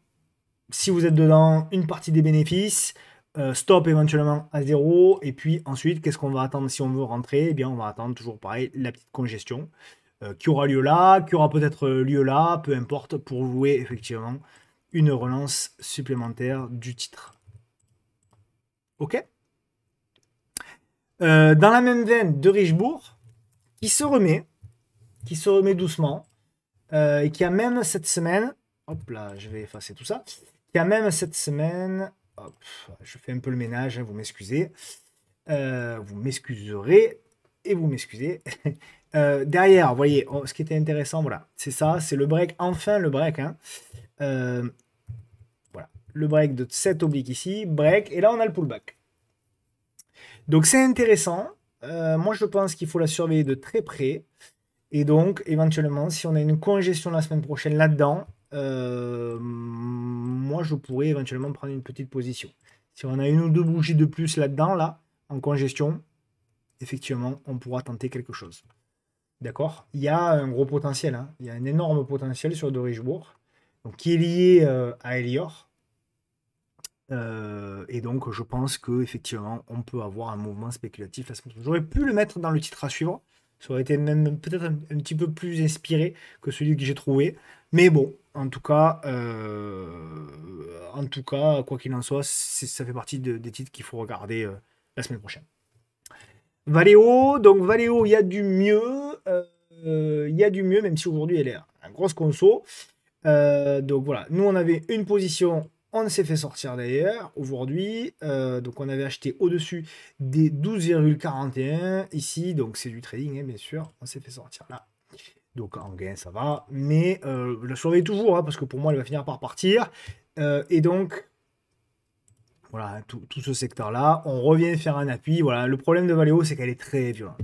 si vous êtes dedans, une partie des bénéfices, euh, stop éventuellement à zéro, et puis ensuite, qu'est-ce qu'on va attendre si on veut rentrer Eh bien, on va attendre toujours pareil, la petite congestion euh, qui aura lieu là, qui aura peut-être lieu là, peu importe, pour jouer effectivement une relance supplémentaire du titre. Ok euh, Dans la même veine, de Richebourg, qui se remet, qui se remet doucement, euh, et qui a même cette semaine, hop là, je vais effacer tout ça, qui a même cette semaine, hop, je fais un peu le ménage, hein, vous m'excusez, euh, vous m'excuserez, et vous m'excusez. derrière, voyez, oh, ce qui était intéressant, voilà, c'est ça, c'est le break, enfin le break. Hein. Euh, voilà, le break de 7 oblique ici, break, et là on a le pullback. Donc c'est intéressant. Euh, moi, je pense qu'il faut la surveiller de très près. Et donc, éventuellement, si on a une congestion la semaine prochaine là-dedans, euh, moi, je pourrais éventuellement prendre une petite position. Si on a une ou deux bougies de plus là-dedans, là, en congestion, effectivement, on pourra tenter quelque chose. D'accord Il y a un gros potentiel. Hein. Il y a un énorme potentiel sur Dorisbourg qui est lié euh, à Elior. Euh, et donc, je pense que effectivement, on peut avoir un mouvement spéculatif la semaine J'aurais pu le mettre dans le titre à suivre. Ça aurait été même peut-être un, petit peu plus inspiré que celui que j'ai trouvé. Mais bon, en tout cas, euh, en tout cas, quoi qu'il en soit, ça fait partie des titres qu'il faut regarder la semaine prochaine. Valeo, donc Valeo, il y a du mieux. Il y a du mieux, même si aujourd'hui elle est un grosse conso. Euh, donc voilà, nous on avait une position, on s'est fait sortir d'ailleurs aujourd'hui. Euh, donc on avait acheté au-dessus des 12,41 ici, donc c'est du trading hein, bien sûr, on s'est fait sortir là. Donc en gain ça va, mais euh, la surveille toujours hein, parce que pour moi elle va finir par partir. Euh, et donc voilà, hein, tout, ce secteur-là. On revient faire un appui. Voilà, le problème de Valeo, c'est qu'elle est très violente.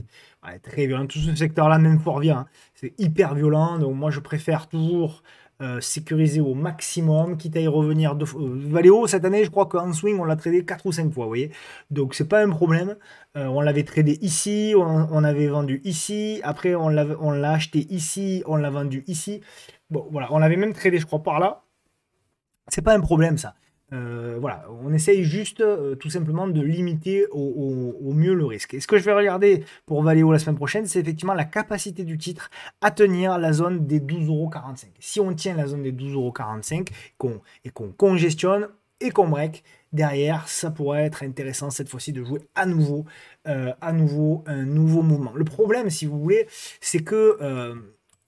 Elle très violente. Tout ce secteur-là, même fort hein, c'est hyper violent. Donc moi, je préfère toujours euh, sécurisé sécuriser au maximum, quitte à y revenir. De... Euh, Valéo cette année, je crois qu'en swing, on l'a tradé 4 ou 5 fois, vous voyez. Donc, c'est pas un problème. Euh, on l'avait tradé ici, on, on, avait vendu ici, après, on l'a acheté ici, on l'a vendu ici. Bon, voilà, on l'avait même tradé, je crois, par là. C'est pas un problème, ça. Euh, voilà, on essaye juste euh, tout simplement de limiter au, mieux le risque. Et ce que je vais regarder pour Valéo la semaine prochaine, c'est effectivement la capacité du titre à tenir la zone des 12,45€. Si on tient la zone des 12,45€ et qu'on congestionne et qu'on break, derrière, ça pourrait être intéressant cette fois-ci de jouer à nouveau, euh, à nouveau un nouveau mouvement. Le problème, si vous voulez, c'est que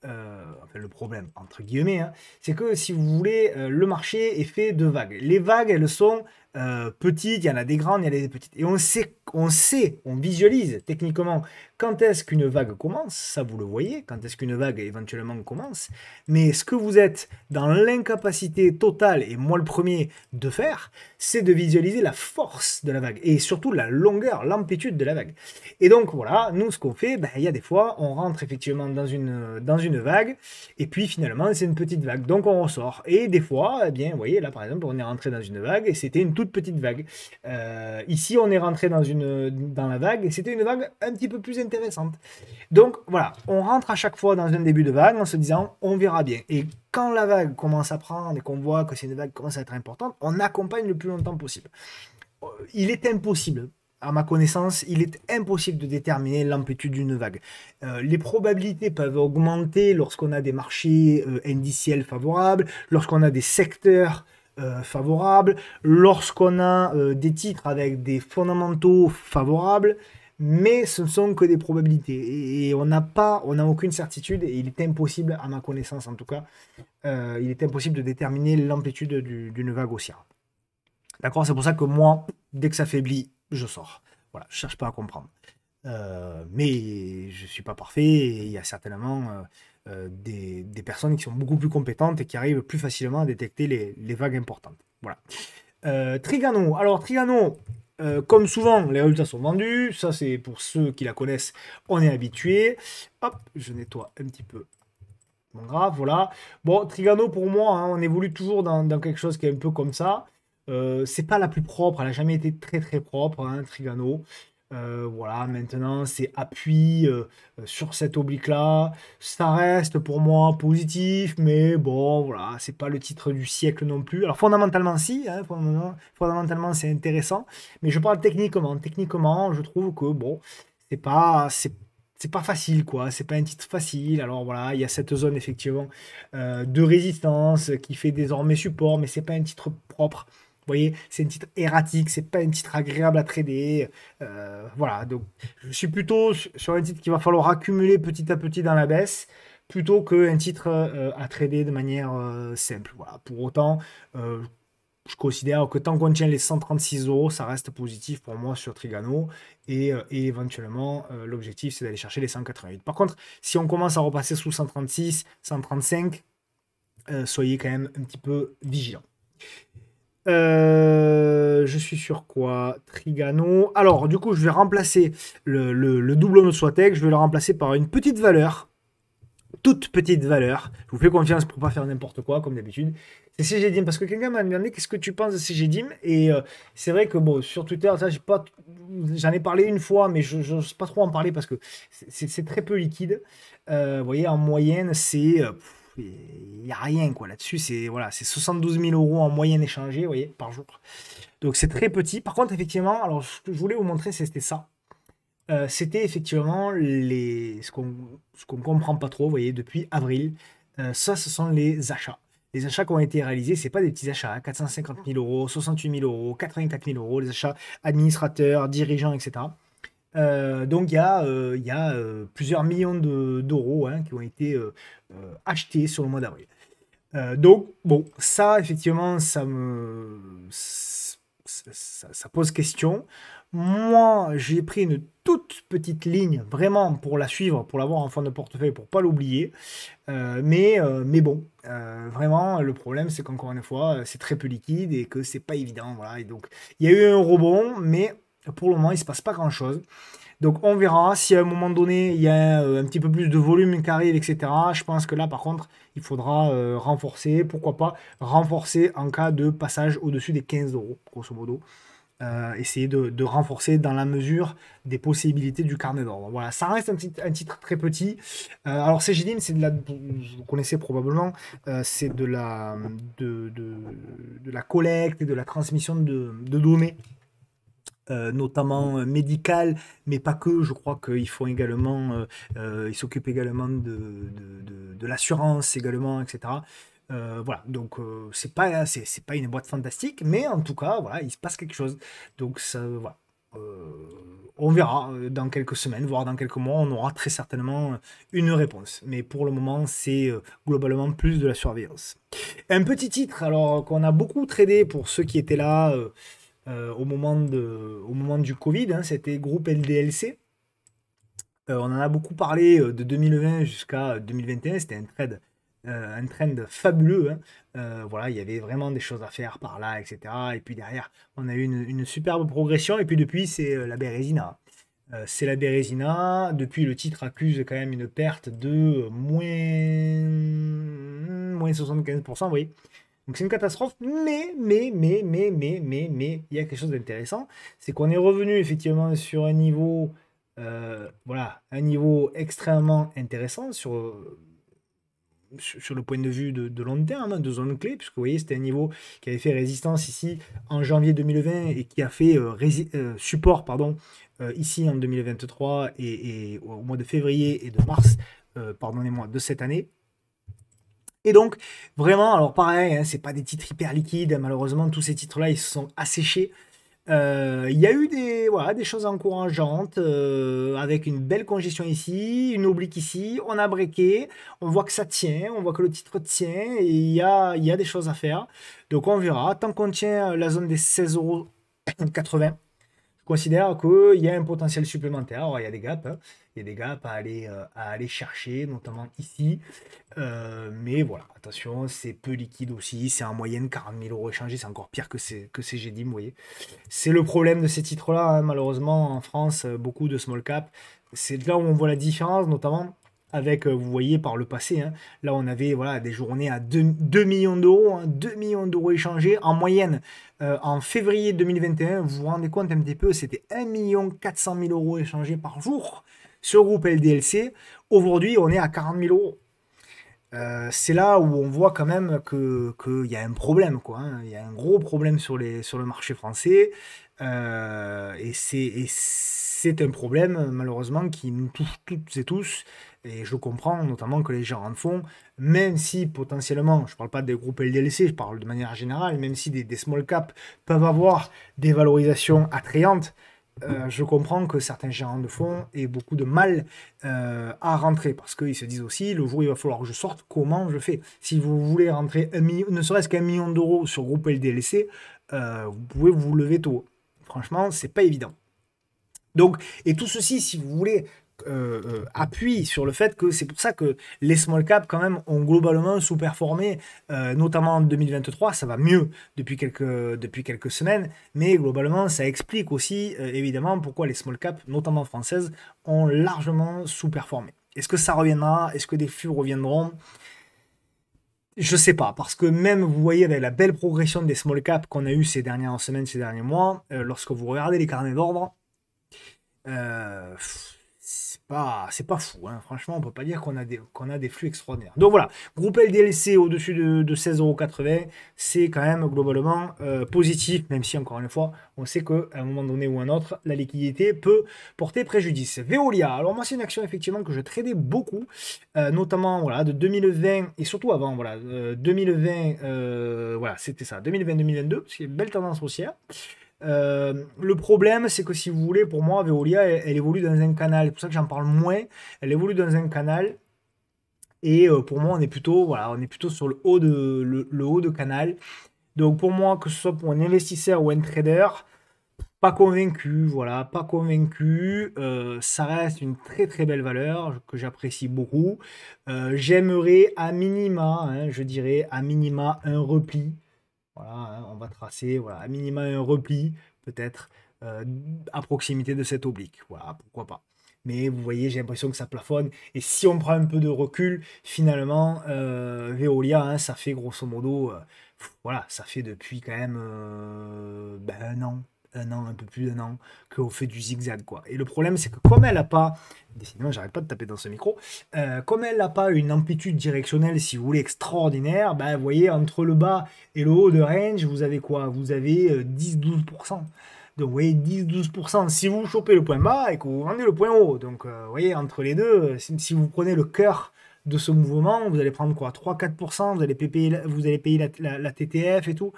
euh, le problème entre guillemets, hein, c'est que si vous voulez, euh, le marché est fait de vagues. Les vagues, elles sont euh, petites, il y en a des grandes, il y en a des petites. Et on sait, on sait, on visualise techniquement quand est-ce qu'une vague commence Ça, vous le voyez. Quand est-ce qu'une vague éventuellement commence Mais ce que vous êtes dans l'incapacité totale, et moi le premier, de faire, c'est de visualiser la force de la vague et surtout la longueur, l'amplitude de la vague. Et donc voilà, nous, ce qu'on fait, ben, il y a des fois, on rentre effectivement dans une, dans une vague, et puis finalement, c'est une petite vague. Donc on ressort. Et des fois, eh bien, vous voyez, là par exemple, on est rentré dans une vague et c'était une toute petite vague. Euh, ici, on est rentré dans, une, dans la vague et c'était une vague un petit peu plus intéressante. Donc voilà, on rentre à chaque fois dans un début de vague en se disant on verra bien. Et quand la vague commence à prendre et qu'on voit que c'est une vague qui commence à être importante, on accompagne le plus longtemps possible. Euh, il est impossible, à ma connaissance, il est impossible de déterminer l'amplitude d'une vague. Euh, les probabilités peuvent augmenter lorsqu'on a des marchés euh, indiciels favorables, lorsqu'on a des secteurs favorables, lorsqu'on a des titres avec des fondamentaux favorables mais ce ne sont que des probabilités et, on n'a pas, on n'a aucune certitude et il est impossible, à ma connaissance en tout cas, euh, il est impossible de déterminer l'amplitude d'une vague haussière. D'accord, c'est pour ça que moi, dès que ça faiblit, je sors. Voilà, je cherche pas à comprendre. Euh, mais je suis pas parfait et il y a certainement euh, des, personnes qui sont beaucoup plus compétentes et qui arrivent plus facilement à détecter les, les vagues importantes. Voilà. Trigano. Alors Trigano, euh, comme souvent, les résultats sont vendus. Ça, c'est pour ceux qui la connaissent, on est habitué. Hop, je nettoie un petit peu mon graphe. Voilà. Bon, Trigano, pour moi, hein, on évolue toujours dans, quelque chose qui est un peu comme ça. Euh, c'est pas la plus propre, elle n'a jamais été très très propre, hein, Trigano. Euh, voilà, maintenant c'est appui euh, euh, sur cet oblique-là. Ça reste pour moi positif, mais bon, voilà, c'est pas le titre du siècle non plus. Alors fondamentalement, si, hein, fondamentalement, c'est intéressant, mais je parle techniquement. Techniquement, je trouve que bon, c'est pas. C'est pas facile quoi, c'est pas un titre facile. Alors voilà, il y a cette zone effectivement de résistance qui fait désormais support, mais c'est pas un titre propre voyez, c'est un titre erratique, c'est pas un titre agréable à trader. Euh, voilà, donc je suis plutôt sur un titre qu'il va falloir accumuler petit à petit dans la baisse plutôt qu'un titre euh, à trader de manière euh, simple. Voilà. Pour autant, je considère que tant qu'on tient les 136 euros, ça reste positif pour moi sur Trigano. Et, et éventuellement, l'objectif, c'est d'aller chercher les 188. Par contre, si on commence à repasser sous 136, 135, soyez quand même un petit peu vigilant. Euh, je suis sur quoi Trigano. Alors, du coup, je vais remplacer le, double le de Je vais le remplacer par une petite valeur. Toute petite valeur. Je vous fais confiance pour ne pas faire n'importe quoi, comme d'habitude. C'est CGDIM. Parce que quelqu'un m'a demandé qu'est-ce que tu penses de CGDIM. Et euh, c'est vrai que, bon, sur Twitter, pas. J'en ai parlé une fois, mais je sais pas trop en parler parce que c'est très peu liquide. Euh, vous voyez, en moyenne, c'est il n'y a rien quoi là-dessus. C'est voilà, c'est 72 000 euros en moyenne échangée, voyez, par jour. Donc c'est très petit. Par contre, effectivement, alors ce que je voulais vous montrer, c'était ça. Euh, c'était effectivement les, ce qu'on ne comprend pas trop, vous voyez, depuis avril. Euh, ça, ce sont les achats. Les achats qui ont été réalisés, ce pas des petits achats, 450 hein. 000 euros, 68 000 euros, 84 000 euros, les achats administrateurs, dirigeants, etc. Euh, donc il y a, euh, euh, plusieurs millions d'euros hein, qui ont été achetés sur le mois d'avril. donc bon, ça effectivement, ça me pose question. Moi, j'ai pris une toute petite ligne vraiment pour la suivre, pour l'avoir en fin de portefeuille, pour pas l'oublier. mais, mais bon, vraiment, le problème c'est qu'encore une fois, c'est très peu liquide et que c'est pas évident. Voilà. Et donc, il y a eu un rebond, mais pour le moment, il ne se passe pas grand-chose. Donc on verra si à un moment donné il y a euh, un petit peu plus de volume arrive, etc. Je pense que là par contre il faudra euh, renforcer, pourquoi pas renforcer en cas de passage au-dessus des 15 euros, grosso modo. Euh, essayer de, renforcer dans la mesure des possibilités du carnet d'ordre. Voilà, ça reste un, petit, titre très petit. alors c'est de la, vous connaissez probablement, c'est de la, de, la collecte et de la transmission de, données euh, notamment euh, médical, mais pas que. Je crois qu'ils font également, euh, ils s'occupent également de, de, l'assurance également, etc. voilà, donc c'est pas hein, c'est pas une boîte fantastique, mais en tout cas voilà, il se passe quelque chose. Donc ça voilà. on verra dans quelques semaines, voire dans quelques mois, on aura très certainement une réponse. Mais pour le moment, c'est globalement plus de la surveillance. Un petit titre, alors qu'on a beaucoup tradé pour ceux qui étaient là euh, au, moment de, au moment du Covid, hein, c'était groupe LDLC. Euh, on en a beaucoup parlé euh, de 2020 jusqu'à 2021, c'était un trade un trend fabuleux. Hein. voilà, il y avait vraiment des choses à faire par là, etc. Et puis derrière, on a eu une, superbe progression. Et puis depuis, c'est la Bérésina. c'est la Bérésina. Depuis, le titre accuse quand même une perte de moins, moins 75%, vous voyez. Donc c'est une catastrophe, mais, mais, mais, mais, mais, mais, mais, il y a quelque chose d'intéressant. C'est qu'on est revenu effectivement sur un niveau, euh, voilà, un niveau extrêmement intéressant sur, sur le point de vue de, long terme, de zone clé, puisque vous voyez, c'était un niveau qui avait fait résistance ici en janvier 2020 et qui a fait euh, euh, support pardon, ici en 2023 et, au mois de février et de mars, pardonnez de cette année. Et donc, vraiment, alors pareil, hein, c'est pas des titres hyper liquides, malheureusement, tous ces titres-là, ils se sont asséchés. Euh, il y a eu des, voilà, des choses encourageantes, euh, avec une belle congestion ici, une oblique ici, on a breaké, on voit que ça tient, on voit que le titre tient, et il y a, y a des choses à faire. Donc on verra, tant qu'on tient la zone des 16,80€, considère qu'il y a un potentiel supplémentaire. il y a des gaps, hein. il y a des gaps à aller, euh, à aller chercher, notamment ici. Euh, mais voilà, attention, c'est peu liquide aussi. C'est en moyenne 40 000 euros échangés, c'est encore pire que, que ces GDIM, vous voyez. C'est le problème de ces titres-là, hein. malheureusement, en France, euh, beaucoup de small cap. C'est là où on voit la différence, notamment avec, euh, vous voyez par le passé, hein. là on avait voilà, des journées à 2, millions d'euros, 2 hein, millions d'euros échangés en moyenne. Euh, en février 2021, vous vous rendez compte un petit peu, c'était 1 400 000 euros échangés par jour sur groupe LDLC. Aujourd'hui, on est à 40 000 euros. Euh, c'est là où on voit quand même qu'il que y a un problème, quoi. Hein. Il y a un gros problème sur, les, sur le marché français. et c'est c'est un problème malheureusement qui nous touche toutes et tous, et je comprends notamment que les gérants de fonds, même si potentiellement, je ne parle pas des groupes LDLC, je parle de manière générale, même si des, small caps peuvent avoir des valorisations attrayantes, euh, je comprends que certains gérants de fonds aient beaucoup de mal euh, à rentrer parce qu'ils se disent aussi le jour où il va falloir que je sorte, comment je fais Si vous voulez rentrer million, ne serait-ce qu'un million d'euros sur groupe LDLC, euh, vous pouvez vous lever tôt. Franchement, c'est pas évident. Donc, et tout ceci, si vous voulez, euh, euh, appuie sur le fait que c'est pour ça que les small caps quand même ont globalement sous-performé, euh, notamment en 2023, ça va mieux depuis quelques, depuis quelques semaines, mais globalement ça explique aussi évidemment pourquoi les small caps, notamment françaises, ont largement sous-performé. Est-ce que ça reviendra Est-ce que des flux reviendront je ne sais pas, parce que même vous voyez avec la belle progression des small caps qu'on a eu ces dernières semaines, ces derniers mois, lorsque vous regardez les carnets d'ordre, euh, c'est pas, c'est pas fou. Hein. Franchement, on peut pas dire qu'on a, des, qu'on a des flux extraordinaires. Donc voilà, groupe LDLC au-dessus de, de 16,80€, c'est quand même globalement euh, positif, même si encore une fois, on sait qu'à un moment donné ou un autre, la liquidité peut porter préjudice. Veolia, alors moi c'est une action effectivement que je tradais beaucoup, euh, notamment voilà, de 2020 et surtout avant, voilà, 2020, voilà, c'était ça, 2020-2022, c'est une belle tendance haussière. Euh, le problème, c'est que si vous voulez, pour moi, Veolia, elle, évolue dans un canal. C'est pour ça que j'en parle moins. Elle évolue dans un canal. Et euh, pour moi, on est plutôt, voilà, on est plutôt sur le haut, de, le, haut de canal. Donc pour moi, que ce soit pour un investisseur ou un trader, pas convaincu, voilà, pas convaincu. Euh, ça reste une très très belle valeur que j'apprécie beaucoup. J'aimerais à minima, hein, je dirais à minima un repli. Hein, on va tracer voilà, à minima un repli, peut-être, euh, à proximité de cet oblique. Voilà, pourquoi pas. Mais vous voyez, j'ai l'impression que ça plafonne. Et si on prend un peu de recul, finalement, euh, Veolia, hein, ça fait grosso modo, euh, voilà, ça fait depuis quand même ben, un an, un an, un peu plus d'un an, qu'on fait du zigzag. quoi. Et le problème, c'est que comme elle n'a pas, décidément, j'arrête pas de taper dans ce micro, euh, comme elle n'a pas une amplitude directionnelle, si vous voulez, extraordinaire, ben, vous voyez, entre le bas et le haut de range, vous avez quoi Vous avez 10-12%. Euh, donc, vous voyez, 10-12% si vous chopez le point bas et que vous vendez le point haut. Donc, euh, vous voyez, entre les deux, si vous prenez le cœur de ce mouvement, vous allez prendre quoi 3-4%, vous allez payer, vous allez payer la TTF et tout.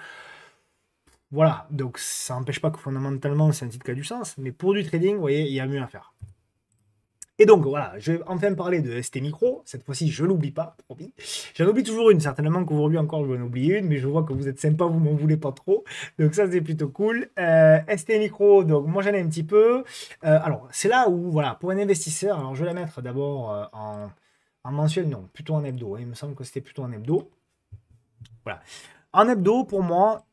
Voilà, donc ça n'empêche pas que fondamentalement c'est un titre qui a du sens, mais pour du trading, vous voyez, il y a mieux à faire. Et donc voilà, je vais enfin parler de ST Micro. Cette fois-ci, je l'oublie pas, promis. J'en oublie toujours une, certainement qu'aujourd'hui encore, je vais en oublier une, mais je vois que vous êtes sympa, vous m'en voulez pas trop. Donc ça, c'est plutôt cool. Euh, ST Micro, donc moi j'en ai un petit peu. Euh, alors, c'est là où, voilà, pour un investisseur, alors je vais la mettre d'abord euh, en, en, mensuel, non, plutôt en hebdo. Hein. il me semble que c'était plutôt en hebdo. Voilà. En hebdo, pour moi,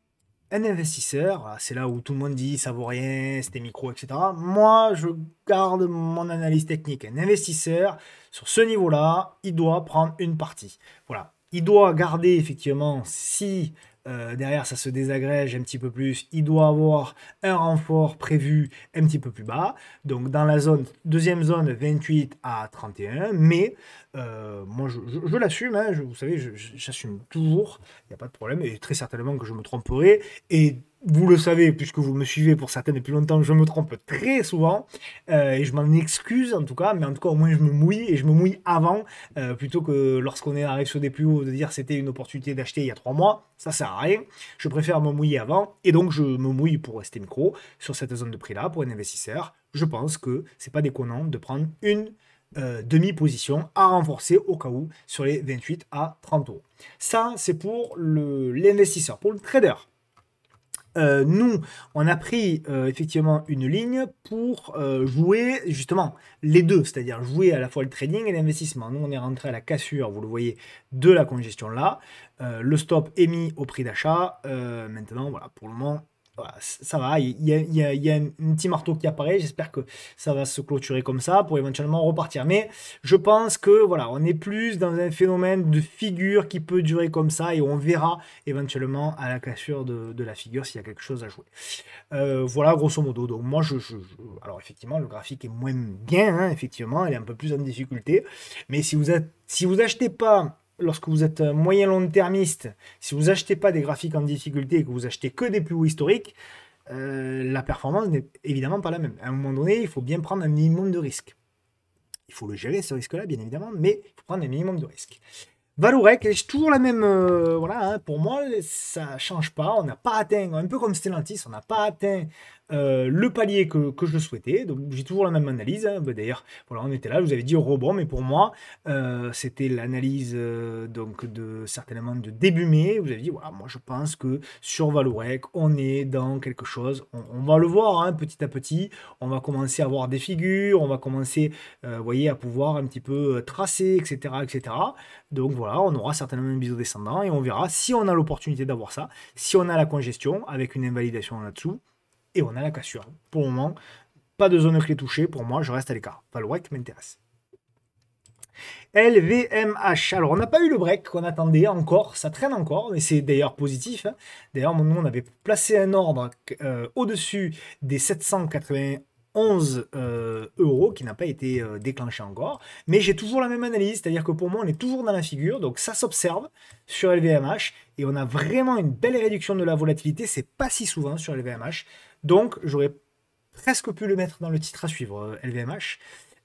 un investisseur, c'est là où tout le monde dit ça vaut rien, c'était micro, etc. Moi, je garde mon analyse technique. Un investisseur, sur ce niveau-là, il doit prendre une partie. Voilà. Il doit garder effectivement si euh, derrière, ça se désagrège un petit peu plus. Il doit avoir un renfort prévu un petit peu plus bas. Donc, dans la zone, deuxième zone, 28 à 31. Mais euh, moi, je, l'assume. Hein. vous savez, j'assume toujours. Il n'y a pas de problème. Et très certainement que je me tromperai. Et vous le savez, puisque vous me suivez pour certaines depuis longtemps, je me trompe très souvent, euh, et je m'en excuse en tout cas, mais en tout cas au moins je me mouille, et je me mouille avant, euh, plutôt que lorsqu'on arrive sur des plus hauts, de dire c'était une opportunité d'acheter il y a trois mois, ça sert à rien, je préfère me mouiller avant, et donc je me mouille pour rester micro sur cette zone de prix-là, pour un investisseur, je pense que c'est pas déconnant de prendre une euh, demi-position à renforcer au cas où sur les 28 à 30 euros. Ça, c'est pour l'investisseur, pour le trader. Euh, nous, on a pris euh, effectivement une ligne pour euh, jouer justement les deux, c'est-à-dire jouer à la fois le trading et l'investissement. Nous, on est rentré à la cassure, vous le voyez, de la congestion là. le stop est mis au prix d'achat. maintenant, voilà, pour le moment, bah, ça va, il y a, un, petit marteau qui apparaît, j'espère que ça va se clôturer comme ça pour éventuellement repartir. Mais je pense que voilà, on est plus dans un phénomène de figure qui peut durer comme ça et on verra éventuellement à la cassure de, la figure s'il y a quelque chose à jouer. Euh, voilà, grosso modo. Donc moi, je, alors effectivement, le graphique est moins bien, hein, effectivement, il est un peu plus en difficulté. Mais si vous, si vous achetez pas lorsque vous êtes euh, moyen long termiste, si vous achetez pas des graphiques en difficulté et que vous achetez que des plus hauts historiques, euh, la performance n'est évidemment pas la même. À un moment donné, il faut bien prendre un minimum de risque. Il faut le gérer ce risque-là, bien évidemment, mais il faut prendre un minimum de risque. Valorec, c'est toujours la même. Euh, voilà, hein. pour moi, ça change pas. On n'a pas atteint, un peu comme Stellantis, on n'a pas atteint euh, le palier que, je souhaitais. Donc j'ai toujours la même analyse. Hein. Bah, d'ailleurs, voilà, on était là, vous avez dit au rebond, mais pour moi, euh, c'était l'analyse euh, donc de certainement de début mai. Vous avez dit, voilà, moi je pense que sur Valorec, on est dans quelque chose. On, va le voir hein, petit à petit. On va commencer à voir des figures, on va commencer, voyez, à pouvoir un petit peu tracer, etc., etc. Donc voilà, on aura certainement un biseau descendant et on verra si on a l'opportunité d'avoir ça, si on a la congestion avec une invalidation là-dessous et on a la cassure. Pour le moment, pas de zone clé touchée, pour moi, je reste à l'écart. qui m'intéresse. LVMH. Alors, on n'a pas eu le break qu'on attendait encore, ça traîne encore, mais c'est d'ailleurs positif. Hein. D'ailleurs, on avait placé un ordre euh, au-dessus des 791 euh, euros qui n'a pas été euh, déclenché encore. Mais j'ai toujours la même analyse, c'est-à-dire que pour moi, on est toujours dans la figure, donc ça s'observe sur LVMH et on a vraiment une belle réduction de la volatilité. C'est pas si souvent sur LVMH. Donc, j'aurais presque pu le mettre dans le titre à suivre, LVMH. Euh,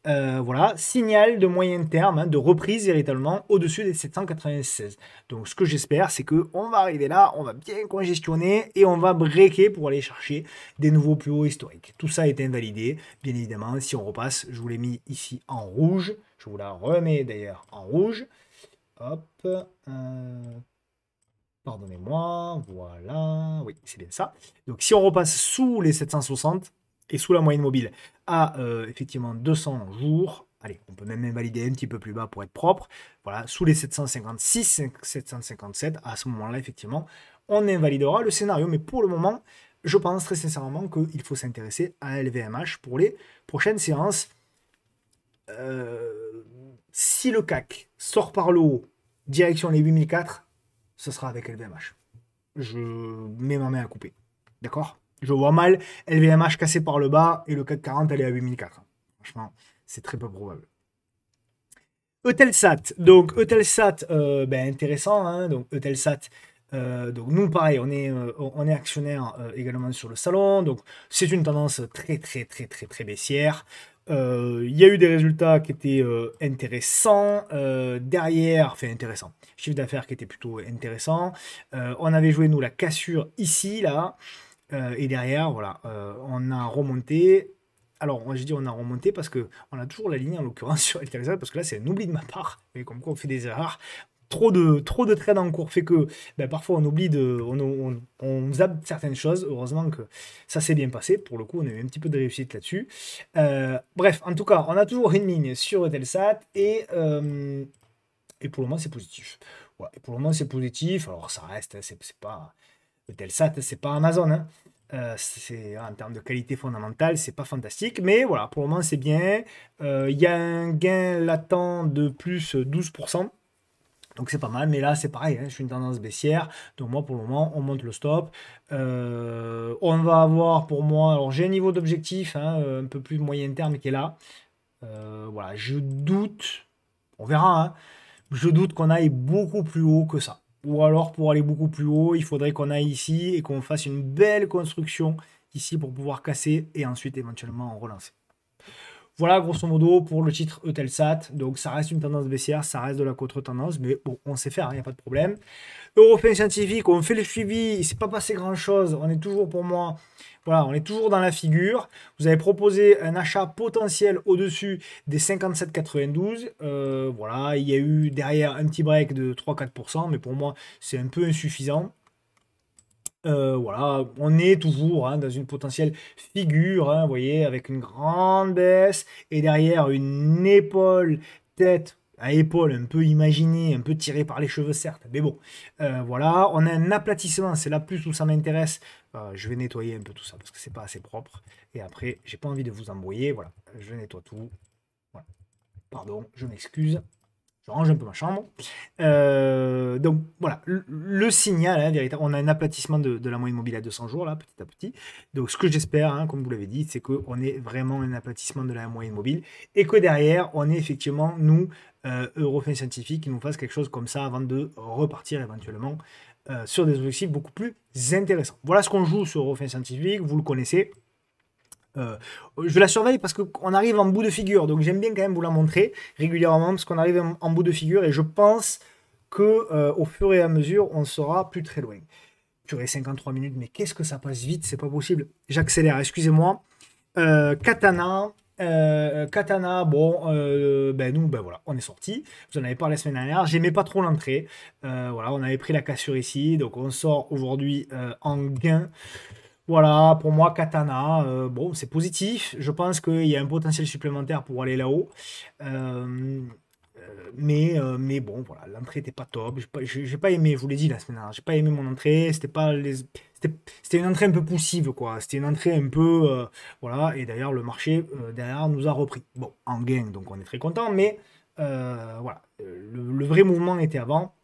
euh, voilà, signal de moyen terme, hein, de reprise véritablement au-dessus des 796. Donc ce que j'espère, c'est que on va arriver là, on va bien congestionner et on va breaker pour aller chercher des nouveaux plus hauts historiques. Tout ça est invalidé, bien évidemment. Si on repasse, je vous l'ai mis ici en rouge. Je vous la remets d'ailleurs en rouge. Hop. Euh, Pardonnez-moi, voilà, oui, c'est bien ça. Donc si on repasse sous les 760 et sous la moyenne mobile à euh, effectivement 200 jours, allez, on peut même invalider un petit peu plus bas pour être propre, voilà, sous les 756, 757, à ce moment-là, effectivement, on invalidera le scénario. Mais pour le moment, je pense très sincèrement qu'il faut s'intéresser à LVMH pour les prochaines séances. Euh, si le CAC sort par le haut, direction les 8004, ce sera avec LVMH. Je mets ma main à couper. D'accord Je vois mal LVMH cassé par le bas et le 440, elle aller à 8004. Franchement, c'est très peu probable. Eutelsat, donc Eutelsat, euh, ben intéressant, hein. donc Eutelsat, euh, donc nous pareil, on est, euh, on est actionnaire également sur le salon, donc c'est une tendance très très très très très baissière. Euh, il y a eu des résultats qui étaient euh, intéressants. Euh, derrière, enfin intéressant, chiffre d'affaires qui était plutôt intéressant. on avait joué, nous, la cassure ici, là. et derrière, voilà, on a remonté. Alors, j'ai dit on a remonté parce que on a toujours la ligne, en l'occurrence, sur Elterizal, parce que là, c'est un oubli de ma part. Mais comme quoi, on fait des erreurs trop de, trop de trades en cours fait que ben, parfois on oublie de. On, on, on certaines choses. Heureusement que ça s'est bien passé. Pour le coup, on a eu un petit peu de réussite là-dessus. Euh, bref, en tout cas, on a toujours une ligne sur TelSat. et. Euh, et pour le moment, c'est positif. Ouais, et pour le moment, c'est positif. Alors, ça reste, hein, c'est pas. c'est pas Amazon. Hein. Euh, c'est en termes de qualité fondamentale, c'est pas fantastique, mais voilà, pour le moment c'est bien. Il y a un gain latent de plus 12%. Donc c'est pas mal, mais là c'est pareil, hein, je suis une tendance baissière. Donc moi pour le moment on monte le stop. Euh, on va avoir pour moi, alors j'ai un niveau d'objectif hein, euh, un peu plus moyen terme qui est là. Euh, voilà, je doute, on verra, hein, je doute qu'on aille beaucoup plus haut que ça. Ou alors pour aller beaucoup plus haut, il faudrait qu'on aille ici et qu'on fasse une belle construction ici pour pouvoir casser et ensuite éventuellement relancer. Voilà, grosso modo, pour le titre Sat. Donc, ça reste une tendance baissière, ça reste de la contre-tendance, mais bon, on sait faire, il hein, n'y a pas de problème. Européen scientifique, on fait le suivi, il ne s'est pas passé grand-chose. On est toujours, pour moi, voilà, on est toujours dans la figure. Vous avez proposé un achat potentiel au-dessus des 57,92. Euh, voilà, il y a eu derrière un petit break de 3-4%, mais pour moi, c'est un peu insuffisant. Euh, voilà, on est toujours hein, dans une potentielle figure, hein, vous voyez, avec une grande baisse et derrière une épaule, tête, à épaule un peu imaginée, un peu tirée par les cheveux, certes, mais bon, euh, voilà, on a un aplatissement, c'est là plus où ça m'intéresse. Euh, je vais nettoyer un peu tout ça parce que c'est pas assez propre et après, j'ai pas envie de vous embrouiller, voilà, je nettoie tout. Pardon, je m'excuse je range un peu ma chambre. Euh, donc voilà, le, signal, hein, on a un aplatissement de, la moyenne mobile à 200 jours, là, petit à petit. Donc ce que j'espère, hein, comme vous l'avez dit, c'est qu'on est vraiment un aplatissement de la moyenne mobile et que derrière, on est effectivement, nous, euh, scientifiques, qui nous fassent quelque chose comme ça avant de repartir éventuellement euh, sur des objectifs beaucoup plus intéressants. Voilà ce qu'on joue sur Eurofin Scientifique, vous le connaissez. Euh, je la surveille parce qu'on arrive en bout de figure, donc j'aime bien quand même vous la montrer régulièrement parce qu'on arrive en, bout de figure et je pense que euh, au fur et à mesure on sera plus très loin. Purée, 53 minutes, mais qu'est-ce que ça passe vite, c'est pas possible. J'accélère, excusez-moi. Euh, katana, Katana, bon, ben nous, ben voilà, on est sorti. Vous en avez parlé la semaine dernière. J'aimais pas trop l'entrée. voilà, on avait pris la cassure ici, donc on sort aujourd'hui en gain. Voilà, pour moi, Katana, euh, bon, c'est positif. Je pense qu'il y a un potentiel supplémentaire pour aller là-haut. Euh, euh, mais, bon, voilà, l'entrée n'était pas top. je pas, pas aimé, je vous l'ai dit la semaine dernière, j'ai pas aimé mon entrée. C'était pas les. C'était une entrée un peu poussive, quoi. C'était une entrée un peu. voilà, et d'ailleurs, le marché derrière nous a repris. Bon, en gain, donc on est très content, mais voilà. le vrai mouvement était avant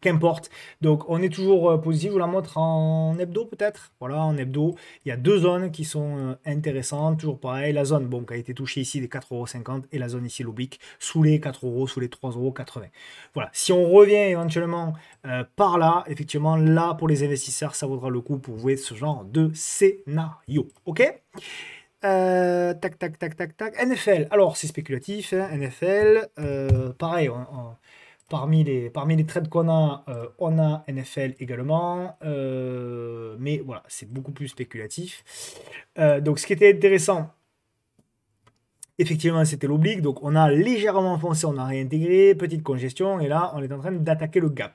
qu'importe. Donc on est toujours euh, positif, je vous la montre en hebdo peut-être. Voilà, en hebdo, il y a deux zones qui sont euh, intéressantes, toujours pareil, la zone bon, qui a été touchée ici des 4,50€ et la zone ici l'oblique, sous les euros, sous les 3,80€. Voilà, si on revient éventuellement euh, par là, effectivement là pour les investisseurs, ça vaudra le coup pour jouer ce genre de scénario. Ok tac, tac, tac, tac, tac. NFL. Alors, c'est spéculatif. NFL. Hein, pareil, Parmi les, parmi les trades qu'on a, euh, on a NFL également, euh, mais voilà, c'est beaucoup plus spéculatif. Euh, donc ce qui était intéressant, effectivement, c'était l'oblique, donc on a légèrement foncé, on a réintégré, petite congestion, et là, on est en train d'attaquer le gap.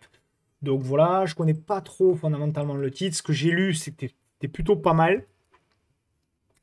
Donc voilà, je connais pas trop fondamentalement le titre, ce que j'ai lu, c'était plutôt pas mal,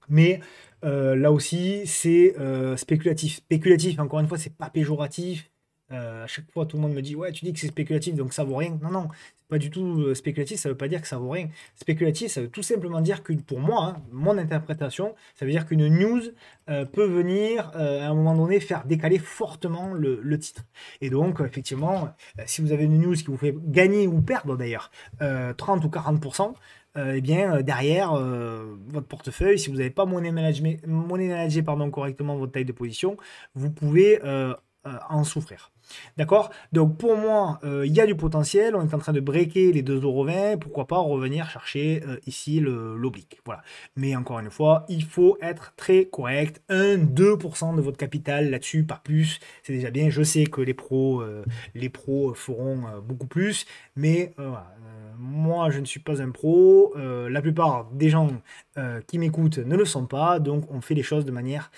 mais là aussi, c'est spéculatif. Spéculatif, encore une fois, c'est pas péjoratif, euh, à chaque fois, tout le monde me dit Ouais, tu dis que c'est spéculatif, donc ça vaut rien. Non, non, c'est pas du tout euh, spéculatif, ça veut pas dire que ça vaut rien. Spéculatif, ça veut tout simplement dire que, pour moi, hein, mon interprétation, ça veut dire qu'une news euh, peut venir à un moment donné faire décaler fortement le, titre. Et donc, effectivement, si vous avez une news qui vous fait gagner ou perdre d'ailleurs 30 ou 40%, et eh bien, derrière votre portefeuille, si vous n'avez pas money managé, correctement votre taille de position, vous pouvez en souffrir. D'accord Donc pour moi, euh, il y a du potentiel. On est en train de breaker les 2,20€. Pourquoi pas revenir chercher euh, ici l'oblique. Voilà. Mais encore une fois, il faut être très correct. 1-2% de votre capital là-dessus, pas plus. C'est déjà bien. Je sais que les pros, euh, les pros feront beaucoup plus. Mais moi, je ne suis pas un pro. la plupart des gens qui m'écoutent ne le sont pas. Donc on fait les choses de manière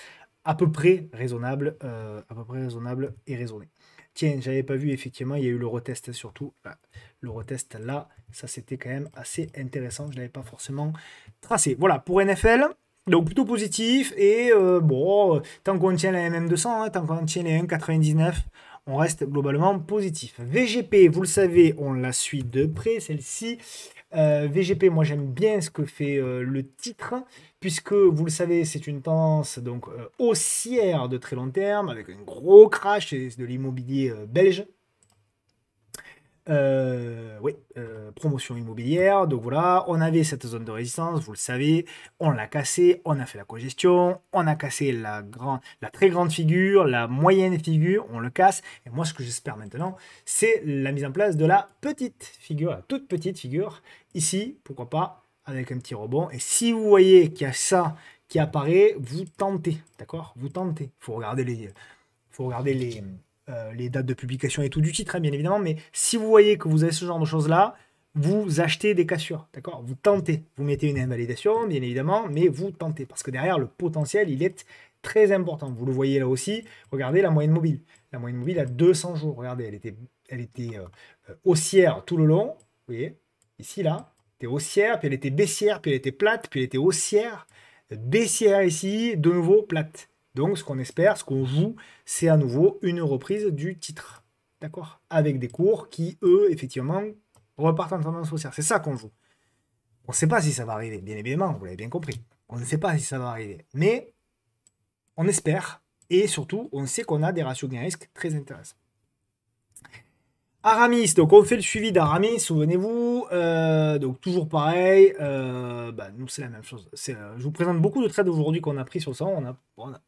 à peu près raisonnable, à peu près raisonnable et raisonnée j'avais pas vu, effectivement, il y a eu le retest, surtout. Bah, le retest, là, ça c'était quand même assez intéressant. Je n'avais l'avais pas forcément tracé. Voilà, pour NFL, donc plutôt positif. Et euh, bon, tant qu'on tient la MM200, hein, tant qu'on tient les 1,99, on reste globalement positif. VGP, vous le savez, on la suit de près, celle-ci. Euh, VGP, moi j'aime bien ce que fait euh, le titre, puisque vous le savez, c'est une tendance donc euh, haussière de très long terme, avec un gros crash de l'immobilier belge. Euh, oui, euh, promotion immobilière. Donc voilà, on avait cette zone de résistance, vous le savez, on l'a cassée, on a fait la congestion, on a cassé la, grande, la très grande figure, la moyenne figure, on le casse. Et moi, ce que j'espère maintenant, c'est la mise en place de la petite figure, la toute petite figure, ici, pourquoi pas, avec un petit rebond. Et si vous voyez qu'il y a ça qui apparaît, vous tentez, d'accord Vous tentez. Il faut regarder les... Faut regarder les euh, les dates de publication et tout du titre, hein, bien évidemment, mais si vous voyez que vous avez ce genre de choses-là, vous achetez des cassures, d'accord Vous tentez, vous mettez une invalidation, bien évidemment, mais vous tentez, parce que derrière, le potentiel, il est très important. Vous le voyez là aussi, regardez la moyenne mobile. La moyenne mobile à 200 jours, regardez, elle était, elle était euh, euh, haussière tout le long, vous voyez, ici, là, elle était haussière, puis elle était baissière, puis elle était plate, puis elle était haussière, baissière ici, de nouveau plate. Donc ce qu'on espère, ce qu'on joue, c'est à nouveau une reprise du titre. D'accord Avec des cours qui, eux, effectivement, repartent en tendance haussière. C'est ça qu'on joue. On ne sait pas si ça va arriver, bien évidemment, vous l'avez bien compris. On ne sait pas si ça va arriver. Mais on espère. Et surtout, on sait qu'on a des ratios gain-risque très intéressants. Aramis, donc on fait le suivi d'Aramis, souvenez-vous. Euh, donc toujours pareil, euh, bah, nous c'est la même chose. Euh, je vous présente beaucoup de trades aujourd'hui qu'on a pris sur ça. On a,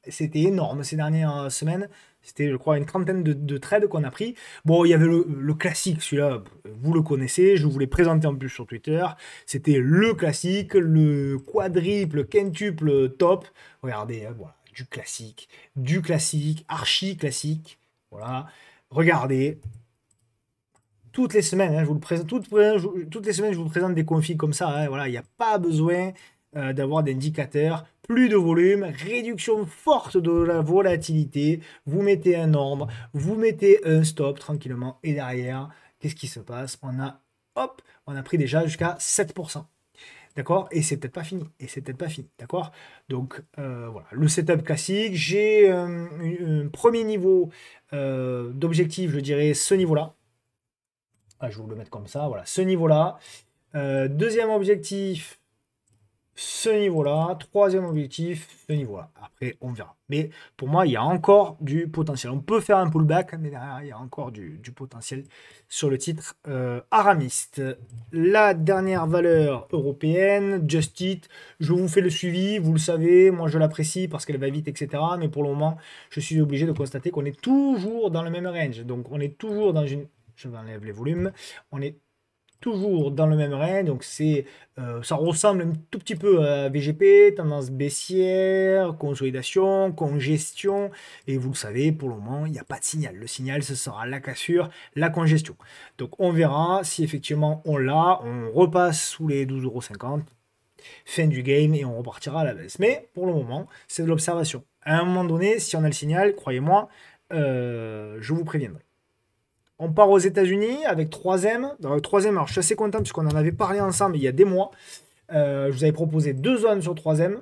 c'était énorme ces dernières semaines. C'était, je crois, une trentaine de, trades qu'on a pris. Bon, il y avait le, classique, celui-là, vous le connaissez. Je vous l'ai présenté en plus sur Twitter. C'était le classique, le quadruple, quintuple top. Regardez, hein, du classique, du classique, archi classique. Voilà, regardez toutes les semaines, hein, je vous présente, euh, toutes, les semaines, je vous présente des conflits comme ça. Hein, voilà, il n'y a pas besoin euh, d'avoir d'indicateurs, plus de volume, réduction forte de la volatilité. Vous mettez un ordre, vous mettez un stop tranquillement et derrière, qu'est-ce qui se passe On a, hop, on a pris déjà jusqu'à 7%. D'accord Et c'est peut-être pas fini. Et c'est peut-être pas fini. D'accord Donc euh, voilà, le setup classique. J'ai un, premier niveau d'objectif, je dirais ce niveau-là je vais vous le mettre comme ça, voilà, ce niveau-là. Euh, deuxième objectif, ce niveau-là. Troisième objectif, ce niveau-là. Après, on verra. Mais pour moi, il y a encore du potentiel. On peut faire un pullback, mais derrière, il y a encore du, potentiel sur le titre euh, aramiste. La dernière valeur européenne, Just It. Je vous fais le suivi, vous le savez. Moi, je l'apprécie parce qu'elle va vite, etc. Mais pour le moment, je suis obligé de constater qu'on est toujours dans le même range. Donc, on est toujours dans une je enlève les volumes. On est toujours dans le même raid, donc c'est, euh, ça ressemble un tout petit peu à VGP, tendance baissière, consolidation, congestion, et vous le savez, pour le moment, il n'y a pas de signal. Le signal, ce sera la cassure, la congestion. Donc on verra si effectivement on l'a, on repasse sous les 12,50€, fin du game, et on repartira à la baisse. Mais pour le moment, c'est de l'observation. À un moment donné, si on a le signal, croyez-moi, euh, je vous préviendrai. On part aux États-Unis avec 3M. Dans le 3 alors je suis assez content puisqu'on en avait parlé ensemble il y a des mois. Euh, je vous avais proposé deux zones sur 3M.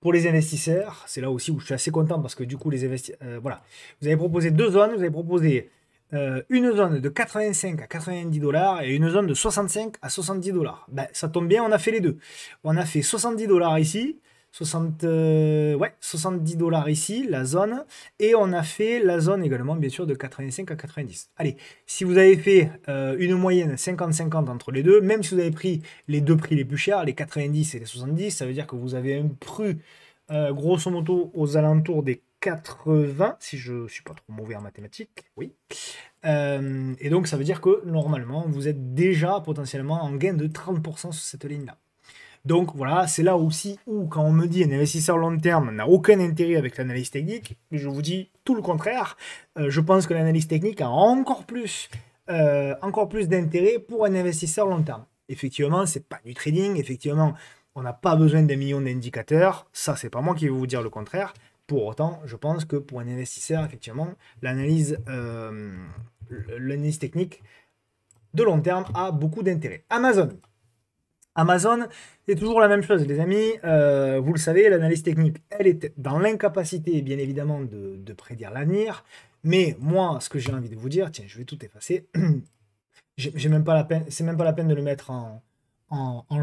Pour les investisseurs, c'est là aussi où je suis assez content parce que du coup, les investisseurs. voilà. Vous avez proposé deux zones. Vous avez proposé euh, une zone de 85 à 90 dollars et une zone de 65 à 70 dollars. Ben, ça tombe bien, on a fait les deux. On a fait 70 dollars ici 60, euh, ouais, 70 dollars ici, la zone. Et on a fait la zone également, bien sûr, de 85 à 90. Allez, si vous avez fait euh, une moyenne 50-50 entre les deux, même si vous avez pris les deux prix les plus chers, les 90 et les 70, ça veut dire que vous avez un prix, euh, grosso modo, aux alentours des 80, si je ne suis pas trop mauvais en mathématiques, oui. et donc ça veut dire que normalement, vous êtes déjà potentiellement en gain de 30% sur cette ligne-là. Donc voilà, c'est là aussi où, quand on me dit un investisseur long terme n'a aucun intérêt avec l'analyse technique, je vous dis tout le contraire. Euh, je pense que l'analyse technique a encore plus, euh, encore plus d'intérêt pour un investisseur long terme. Effectivement, c'est pas du trading. Effectivement, on n'a pas besoin d'un million d'indicateurs. Ça, c'est pas moi qui vais vous dire le contraire. Pour autant, je pense que pour un investisseur, effectivement, l'analyse euh, technique de long terme a beaucoup d'intérêt. Amazon, Amazon, c'est toujours la même chose, les amis. Euh, vous le savez, l'analyse technique, elle est dans l'incapacité, bien évidemment, de, prédire l'avenir. Mais moi, ce que j'ai envie de vous dire, tiens, je vais tout effacer. j'ai même pas la peine, c'est même pas la peine de le mettre en,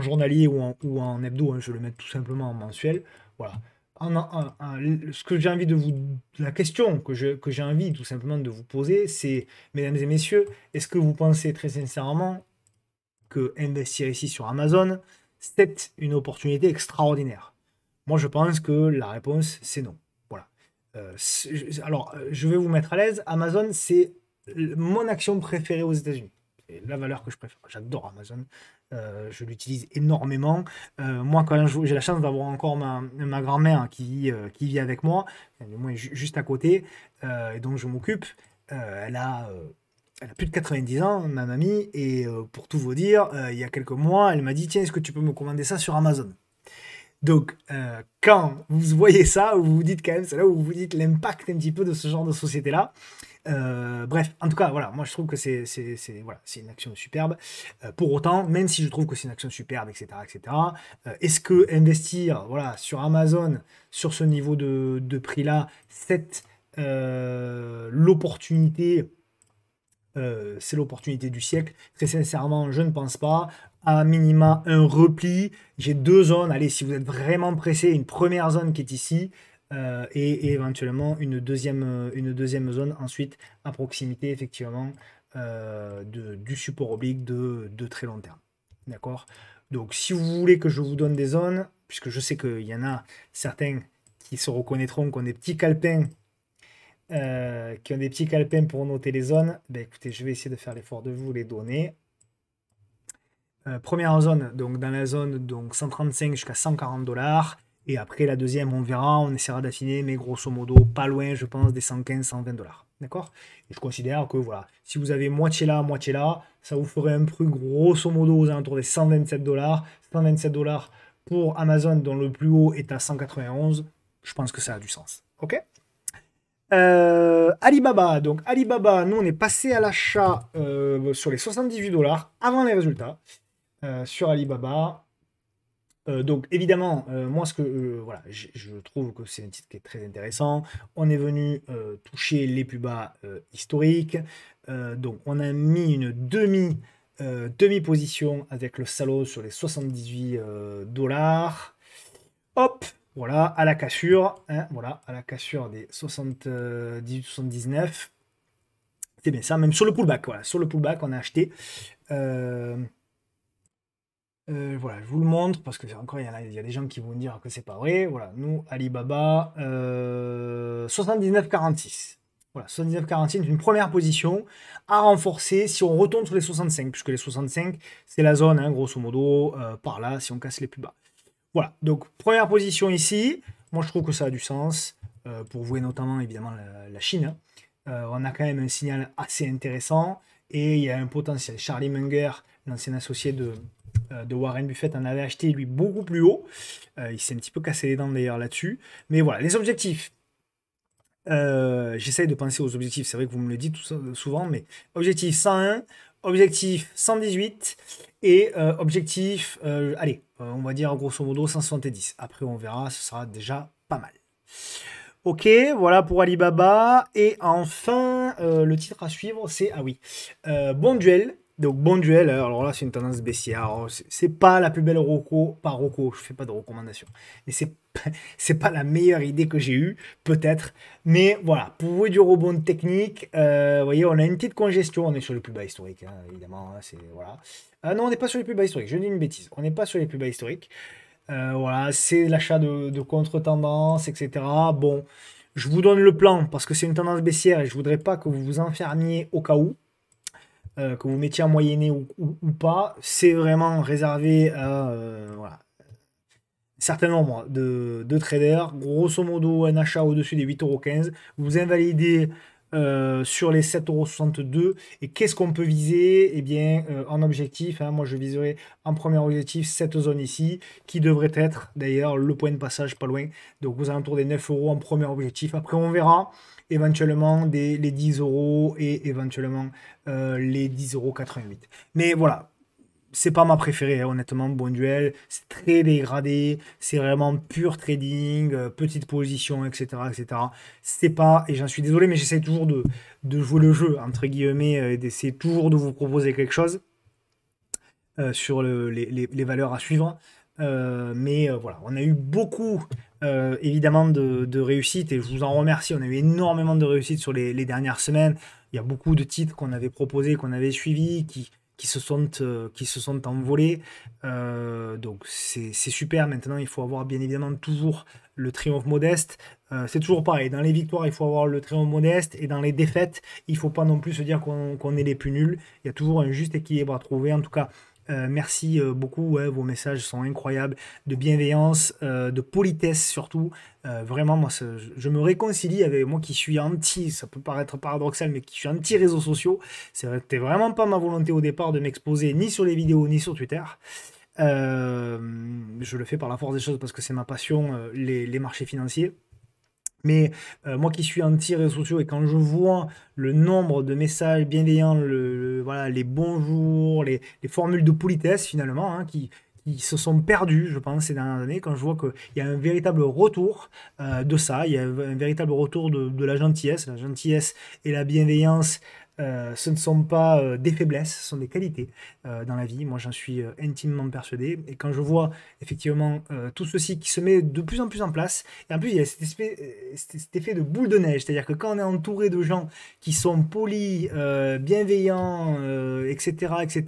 journalier ou en, hebdo. Hein, je vais le mettre tout simplement en mensuel. Voilà. En, ce que j'ai envie de vous, la question que j'ai envie tout simplement de vous poser, c'est, mesdames et messieurs, est-ce que vous pensez très sincèrement que investir ici sur Amazon, c'est une opportunité extraordinaire Moi, je pense que la réponse, c'est non. Voilà. Euh, alors, euh, je vais vous mettre à l'aise. Amazon, c'est mon action préférée aux États-Unis. C'est la valeur que je préfère. J'adore Amazon. Euh, je l'utilise énormément. moi, quand j'ai la chance d'avoir encore ma, grand-mère qui, vit avec moi, juste à côté, et donc je m'occupe. elle a elle a plus de 90 ans, ma mamie, et euh, pour tout vous dire, euh, il y a quelques mois, elle m'a dit Tiens, est-ce que tu peux me commander ça sur Amazon Donc, euh, quand vous voyez ça, vous vous dites quand même, c'est là vous vous dites l'impact un petit peu de ce genre de société-là. bref, en tout cas, voilà, moi je trouve que c'est voilà, une action superbe. pour autant, même si je trouve que c'est une action superbe, etc., etc., est-ce que investir voilà, sur Amazon, sur ce niveau de, de prix-là, c'est l'opportunité euh, c'est l'opportunité du siècle. Très sincèrement, je ne pense pas. À minima, un repli. J'ai deux zones. Allez, si vous êtes vraiment pressé, une première zone qui est ici. Euh, et, éventuellement une deuxième, euh, une deuxième zone ensuite à proximité effectivement du support oblique de, très long terme. D'accord Donc si vous voulez que je vous donne des zones, puisque je sais qu'il y en a certains qui se reconnaîtront qu'on est petits calepins euh, qui ont des petits calepins pour noter les zones, ben écoutez, je vais essayer de faire l'effort de vous les donner. Euh, première zone, donc dans la zone donc 135 jusqu'à 140 dollars. Et après la deuxième, on verra, on essaiera d'affiner, mais grosso modo, pas loin, je pense, des 115, 120 dollars. D'accord Je considère que voilà, si vous avez moitié là, moitié là, ça vous ferait un prix grosso modo aux alentours des 127 dollars. 127 dollars pour Amazon, dont le plus haut est à 191. Je pense que ça a du sens. Ok euh, Alibaba, donc Alibaba, nous on est passé à l'achat euh, sur les 78 dollars avant les résultats euh, sur Alibaba. donc évidemment, moi ce que voilà, je trouve que c'est un titre qui est très intéressant. On est venu toucher les plus bas historiques. donc on a mis une demi demi position avec le salaud sur les 78 dollars. Hop, voilà, à la cassure, hein, voilà, à la cassure des 78-79. C'est bien ça, même sur le pullback, voilà, sur le pullback, on a acheté. Euh, euh, voilà, je vous le montre parce que encore il y, a, il y a des gens qui vont dire que c'est pas vrai. Voilà, nous Alibaba euh, 79,46. Voilà, 79,46, une première position à renforcer si on retourne sur les 65, puisque les 65 c'est la zone, hein, grosso modo, euh, par là si on casse les plus bas. Voilà, donc première position ici. Moi, je trouve que ça a du sens, euh, pour vous et notamment, évidemment, la, Chine. Euh, on a quand même un signal assez intéressant et il y a un potentiel. Charlie Munger, l'ancien associé de, euh, Warren Buffett, en avait acheté, lui, beaucoup plus haut. il s'est un petit peu cassé les dents, d'ailleurs, là-dessus. Mais voilà, les objectifs. J'essaye de penser aux objectifs. C'est vrai que vous me le dites souvent, mais objectif 101, objectif 118 et euh, objectif, euh, allez, euh, on va dire grosso modo 570. Après, on verra, ce sera déjà pas mal. Ok, voilà pour Alibaba. Et enfin, le titre à suivre, c'est, ah oui, Bon Duel, donc bon duel, hein. alors là c'est une tendance baissière. C'est pas la plus belle roco par roco, je fais pas de recommandation. Mais c'est c'est pas la meilleure idée que j'ai eue, peut-être. Mais voilà, pour vous du rebond technique, euh, vous voyez, on a une petite congestion. On est sur le plus bas historique, hein, évidemment. Hein, c'est voilà. Ah non, on n'est pas sur les plus bas historiques. Je dis une bêtise. On n'est pas sur les plus bas historiques. Euh, voilà, c'est l'achat de, de contre-tendance, etc. Bon, je vous donne le plan parce que c'est une tendance baissière et je voudrais pas que vous vous enfermiez au cas où. Euh, que vous mettiez en moyenné ou, pas, c'est vraiment réservé à euh, un certain nombre de, traders. Grosso modo, un achat au-dessus des 8,15€. Vous invalidez euh, sur les 7,62€. Et qu'est-ce qu'on peut viser Eh bien, en objectif, hein, moi je viserai en premier objectif cette zone ici, qui devrait être d'ailleurs le point de passage pas loin. Donc aux alentours des 9€ en premier objectif. Après, on verra éventuellement les 10 euros et éventuellement euh, les 10,88 euros. Mais voilà, c'est pas ma préférée, hein, honnêtement, Bon Duel. C'est très dégradé, c'est vraiment pur trading, euh, petite position, etc. etc. C'est pas, et j'en suis désolé, mais j'essaie toujours de, jouer le jeu, entre guillemets, euh, et d'essayer toujours de vous proposer quelque chose sur les, valeurs à suivre. mais voilà, on a eu beaucoup, euh, évidemment de, réussite et je vous en remercie. On a eu énormément de réussite sur les, dernières semaines. Il y a beaucoup de titres qu'on avait proposés, qu'on avait suivis, qui, qui, se, sont, euh, qui se sont envolés. Euh, donc c'est super. Maintenant, il faut avoir bien évidemment toujours le triomphe modeste. c'est toujours pareil. Dans les victoires, il faut avoir le triomphe modeste et dans les défaites, il faut pas non plus se dire qu'on est les plus nuls. Il y a toujours un juste équilibre à trouver. En tout cas, euh, merci euh, beaucoup, vos messages sont incroyables, de bienveillance, euh, de politesse surtout. vraiment, moi, je me réconcilie avec moi qui suis anti, ça peut paraître paradoxal, mais qui suis anti réseaux sociaux. C'était vraiment pas ma volonté au départ de m'exposer ni sur les vidéos ni sur Twitter. je le fais par la force des choses parce que c'est ma passion, les marchés financiers. Mais euh, moi qui suis anti-réseaux sociaux et quand je vois le nombre de messages bienveillants, les bonjours, les, formules de politesse finalement, hein, qui, se sont perdues, je pense, ces dernières années, quand je vois qu'il y a un véritable retour euh, de ça, il y a un véritable retour de, la gentillesse, la gentillesse et la bienveillance euh, ce ne sont pas euh, des faiblesses, ce sont des qualités euh, dans la vie. Moi, j'en suis intimement persuadé. Et quand je vois effectivement tout ceci qui se met de plus en plus en place, et en plus, il y a cet, effet, de boule de neige, c'est-à-dire que quand on est entouré de gens qui sont polis, bienveillants, etc., etc.,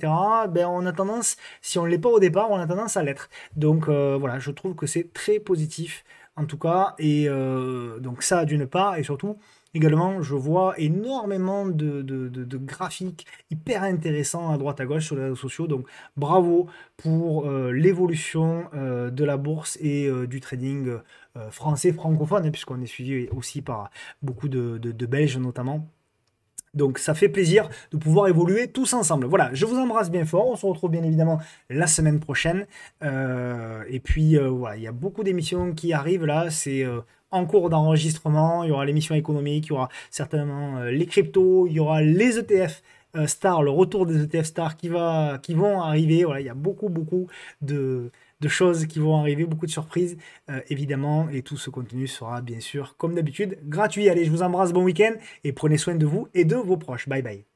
ben, on a tendance, si on ne l'est pas au départ, on a tendance à l'être. Donc voilà, je trouve que c'est très positif, en tout cas. Et donc ça, d'une part, et surtout Également, je vois énormément de, graphiques hyper intéressants à droite à gauche sur les réseaux sociaux. Donc, bravo pour euh, l'évolution euh, de la bourse et euh, du trading français francophone, hein, puisqu'on est suivi aussi par beaucoup de Belges notamment. Donc ça fait plaisir de pouvoir évoluer tous ensemble. Voilà, je vous embrasse bien fort. On se retrouve bien évidemment la semaine prochaine. et puis voilà, il y a beaucoup d'émissions qui arrivent là. C'est en cours d'enregistrement. Il y aura l'émission économique, il y aura certainement euh, les cryptos, il y aura les ETF euh, Star, le retour des ETF Star qui, va, qui vont arriver. Voilà, il y a beaucoup, beaucoup de, choses qui vont arriver, beaucoup de surprises, euh, évidemment. Et tout ce contenu sera, bien sûr, comme d'habitude, gratuit. Allez, je vous embrasse, bon week-end et prenez soin de vous et de vos proches. Bye bye.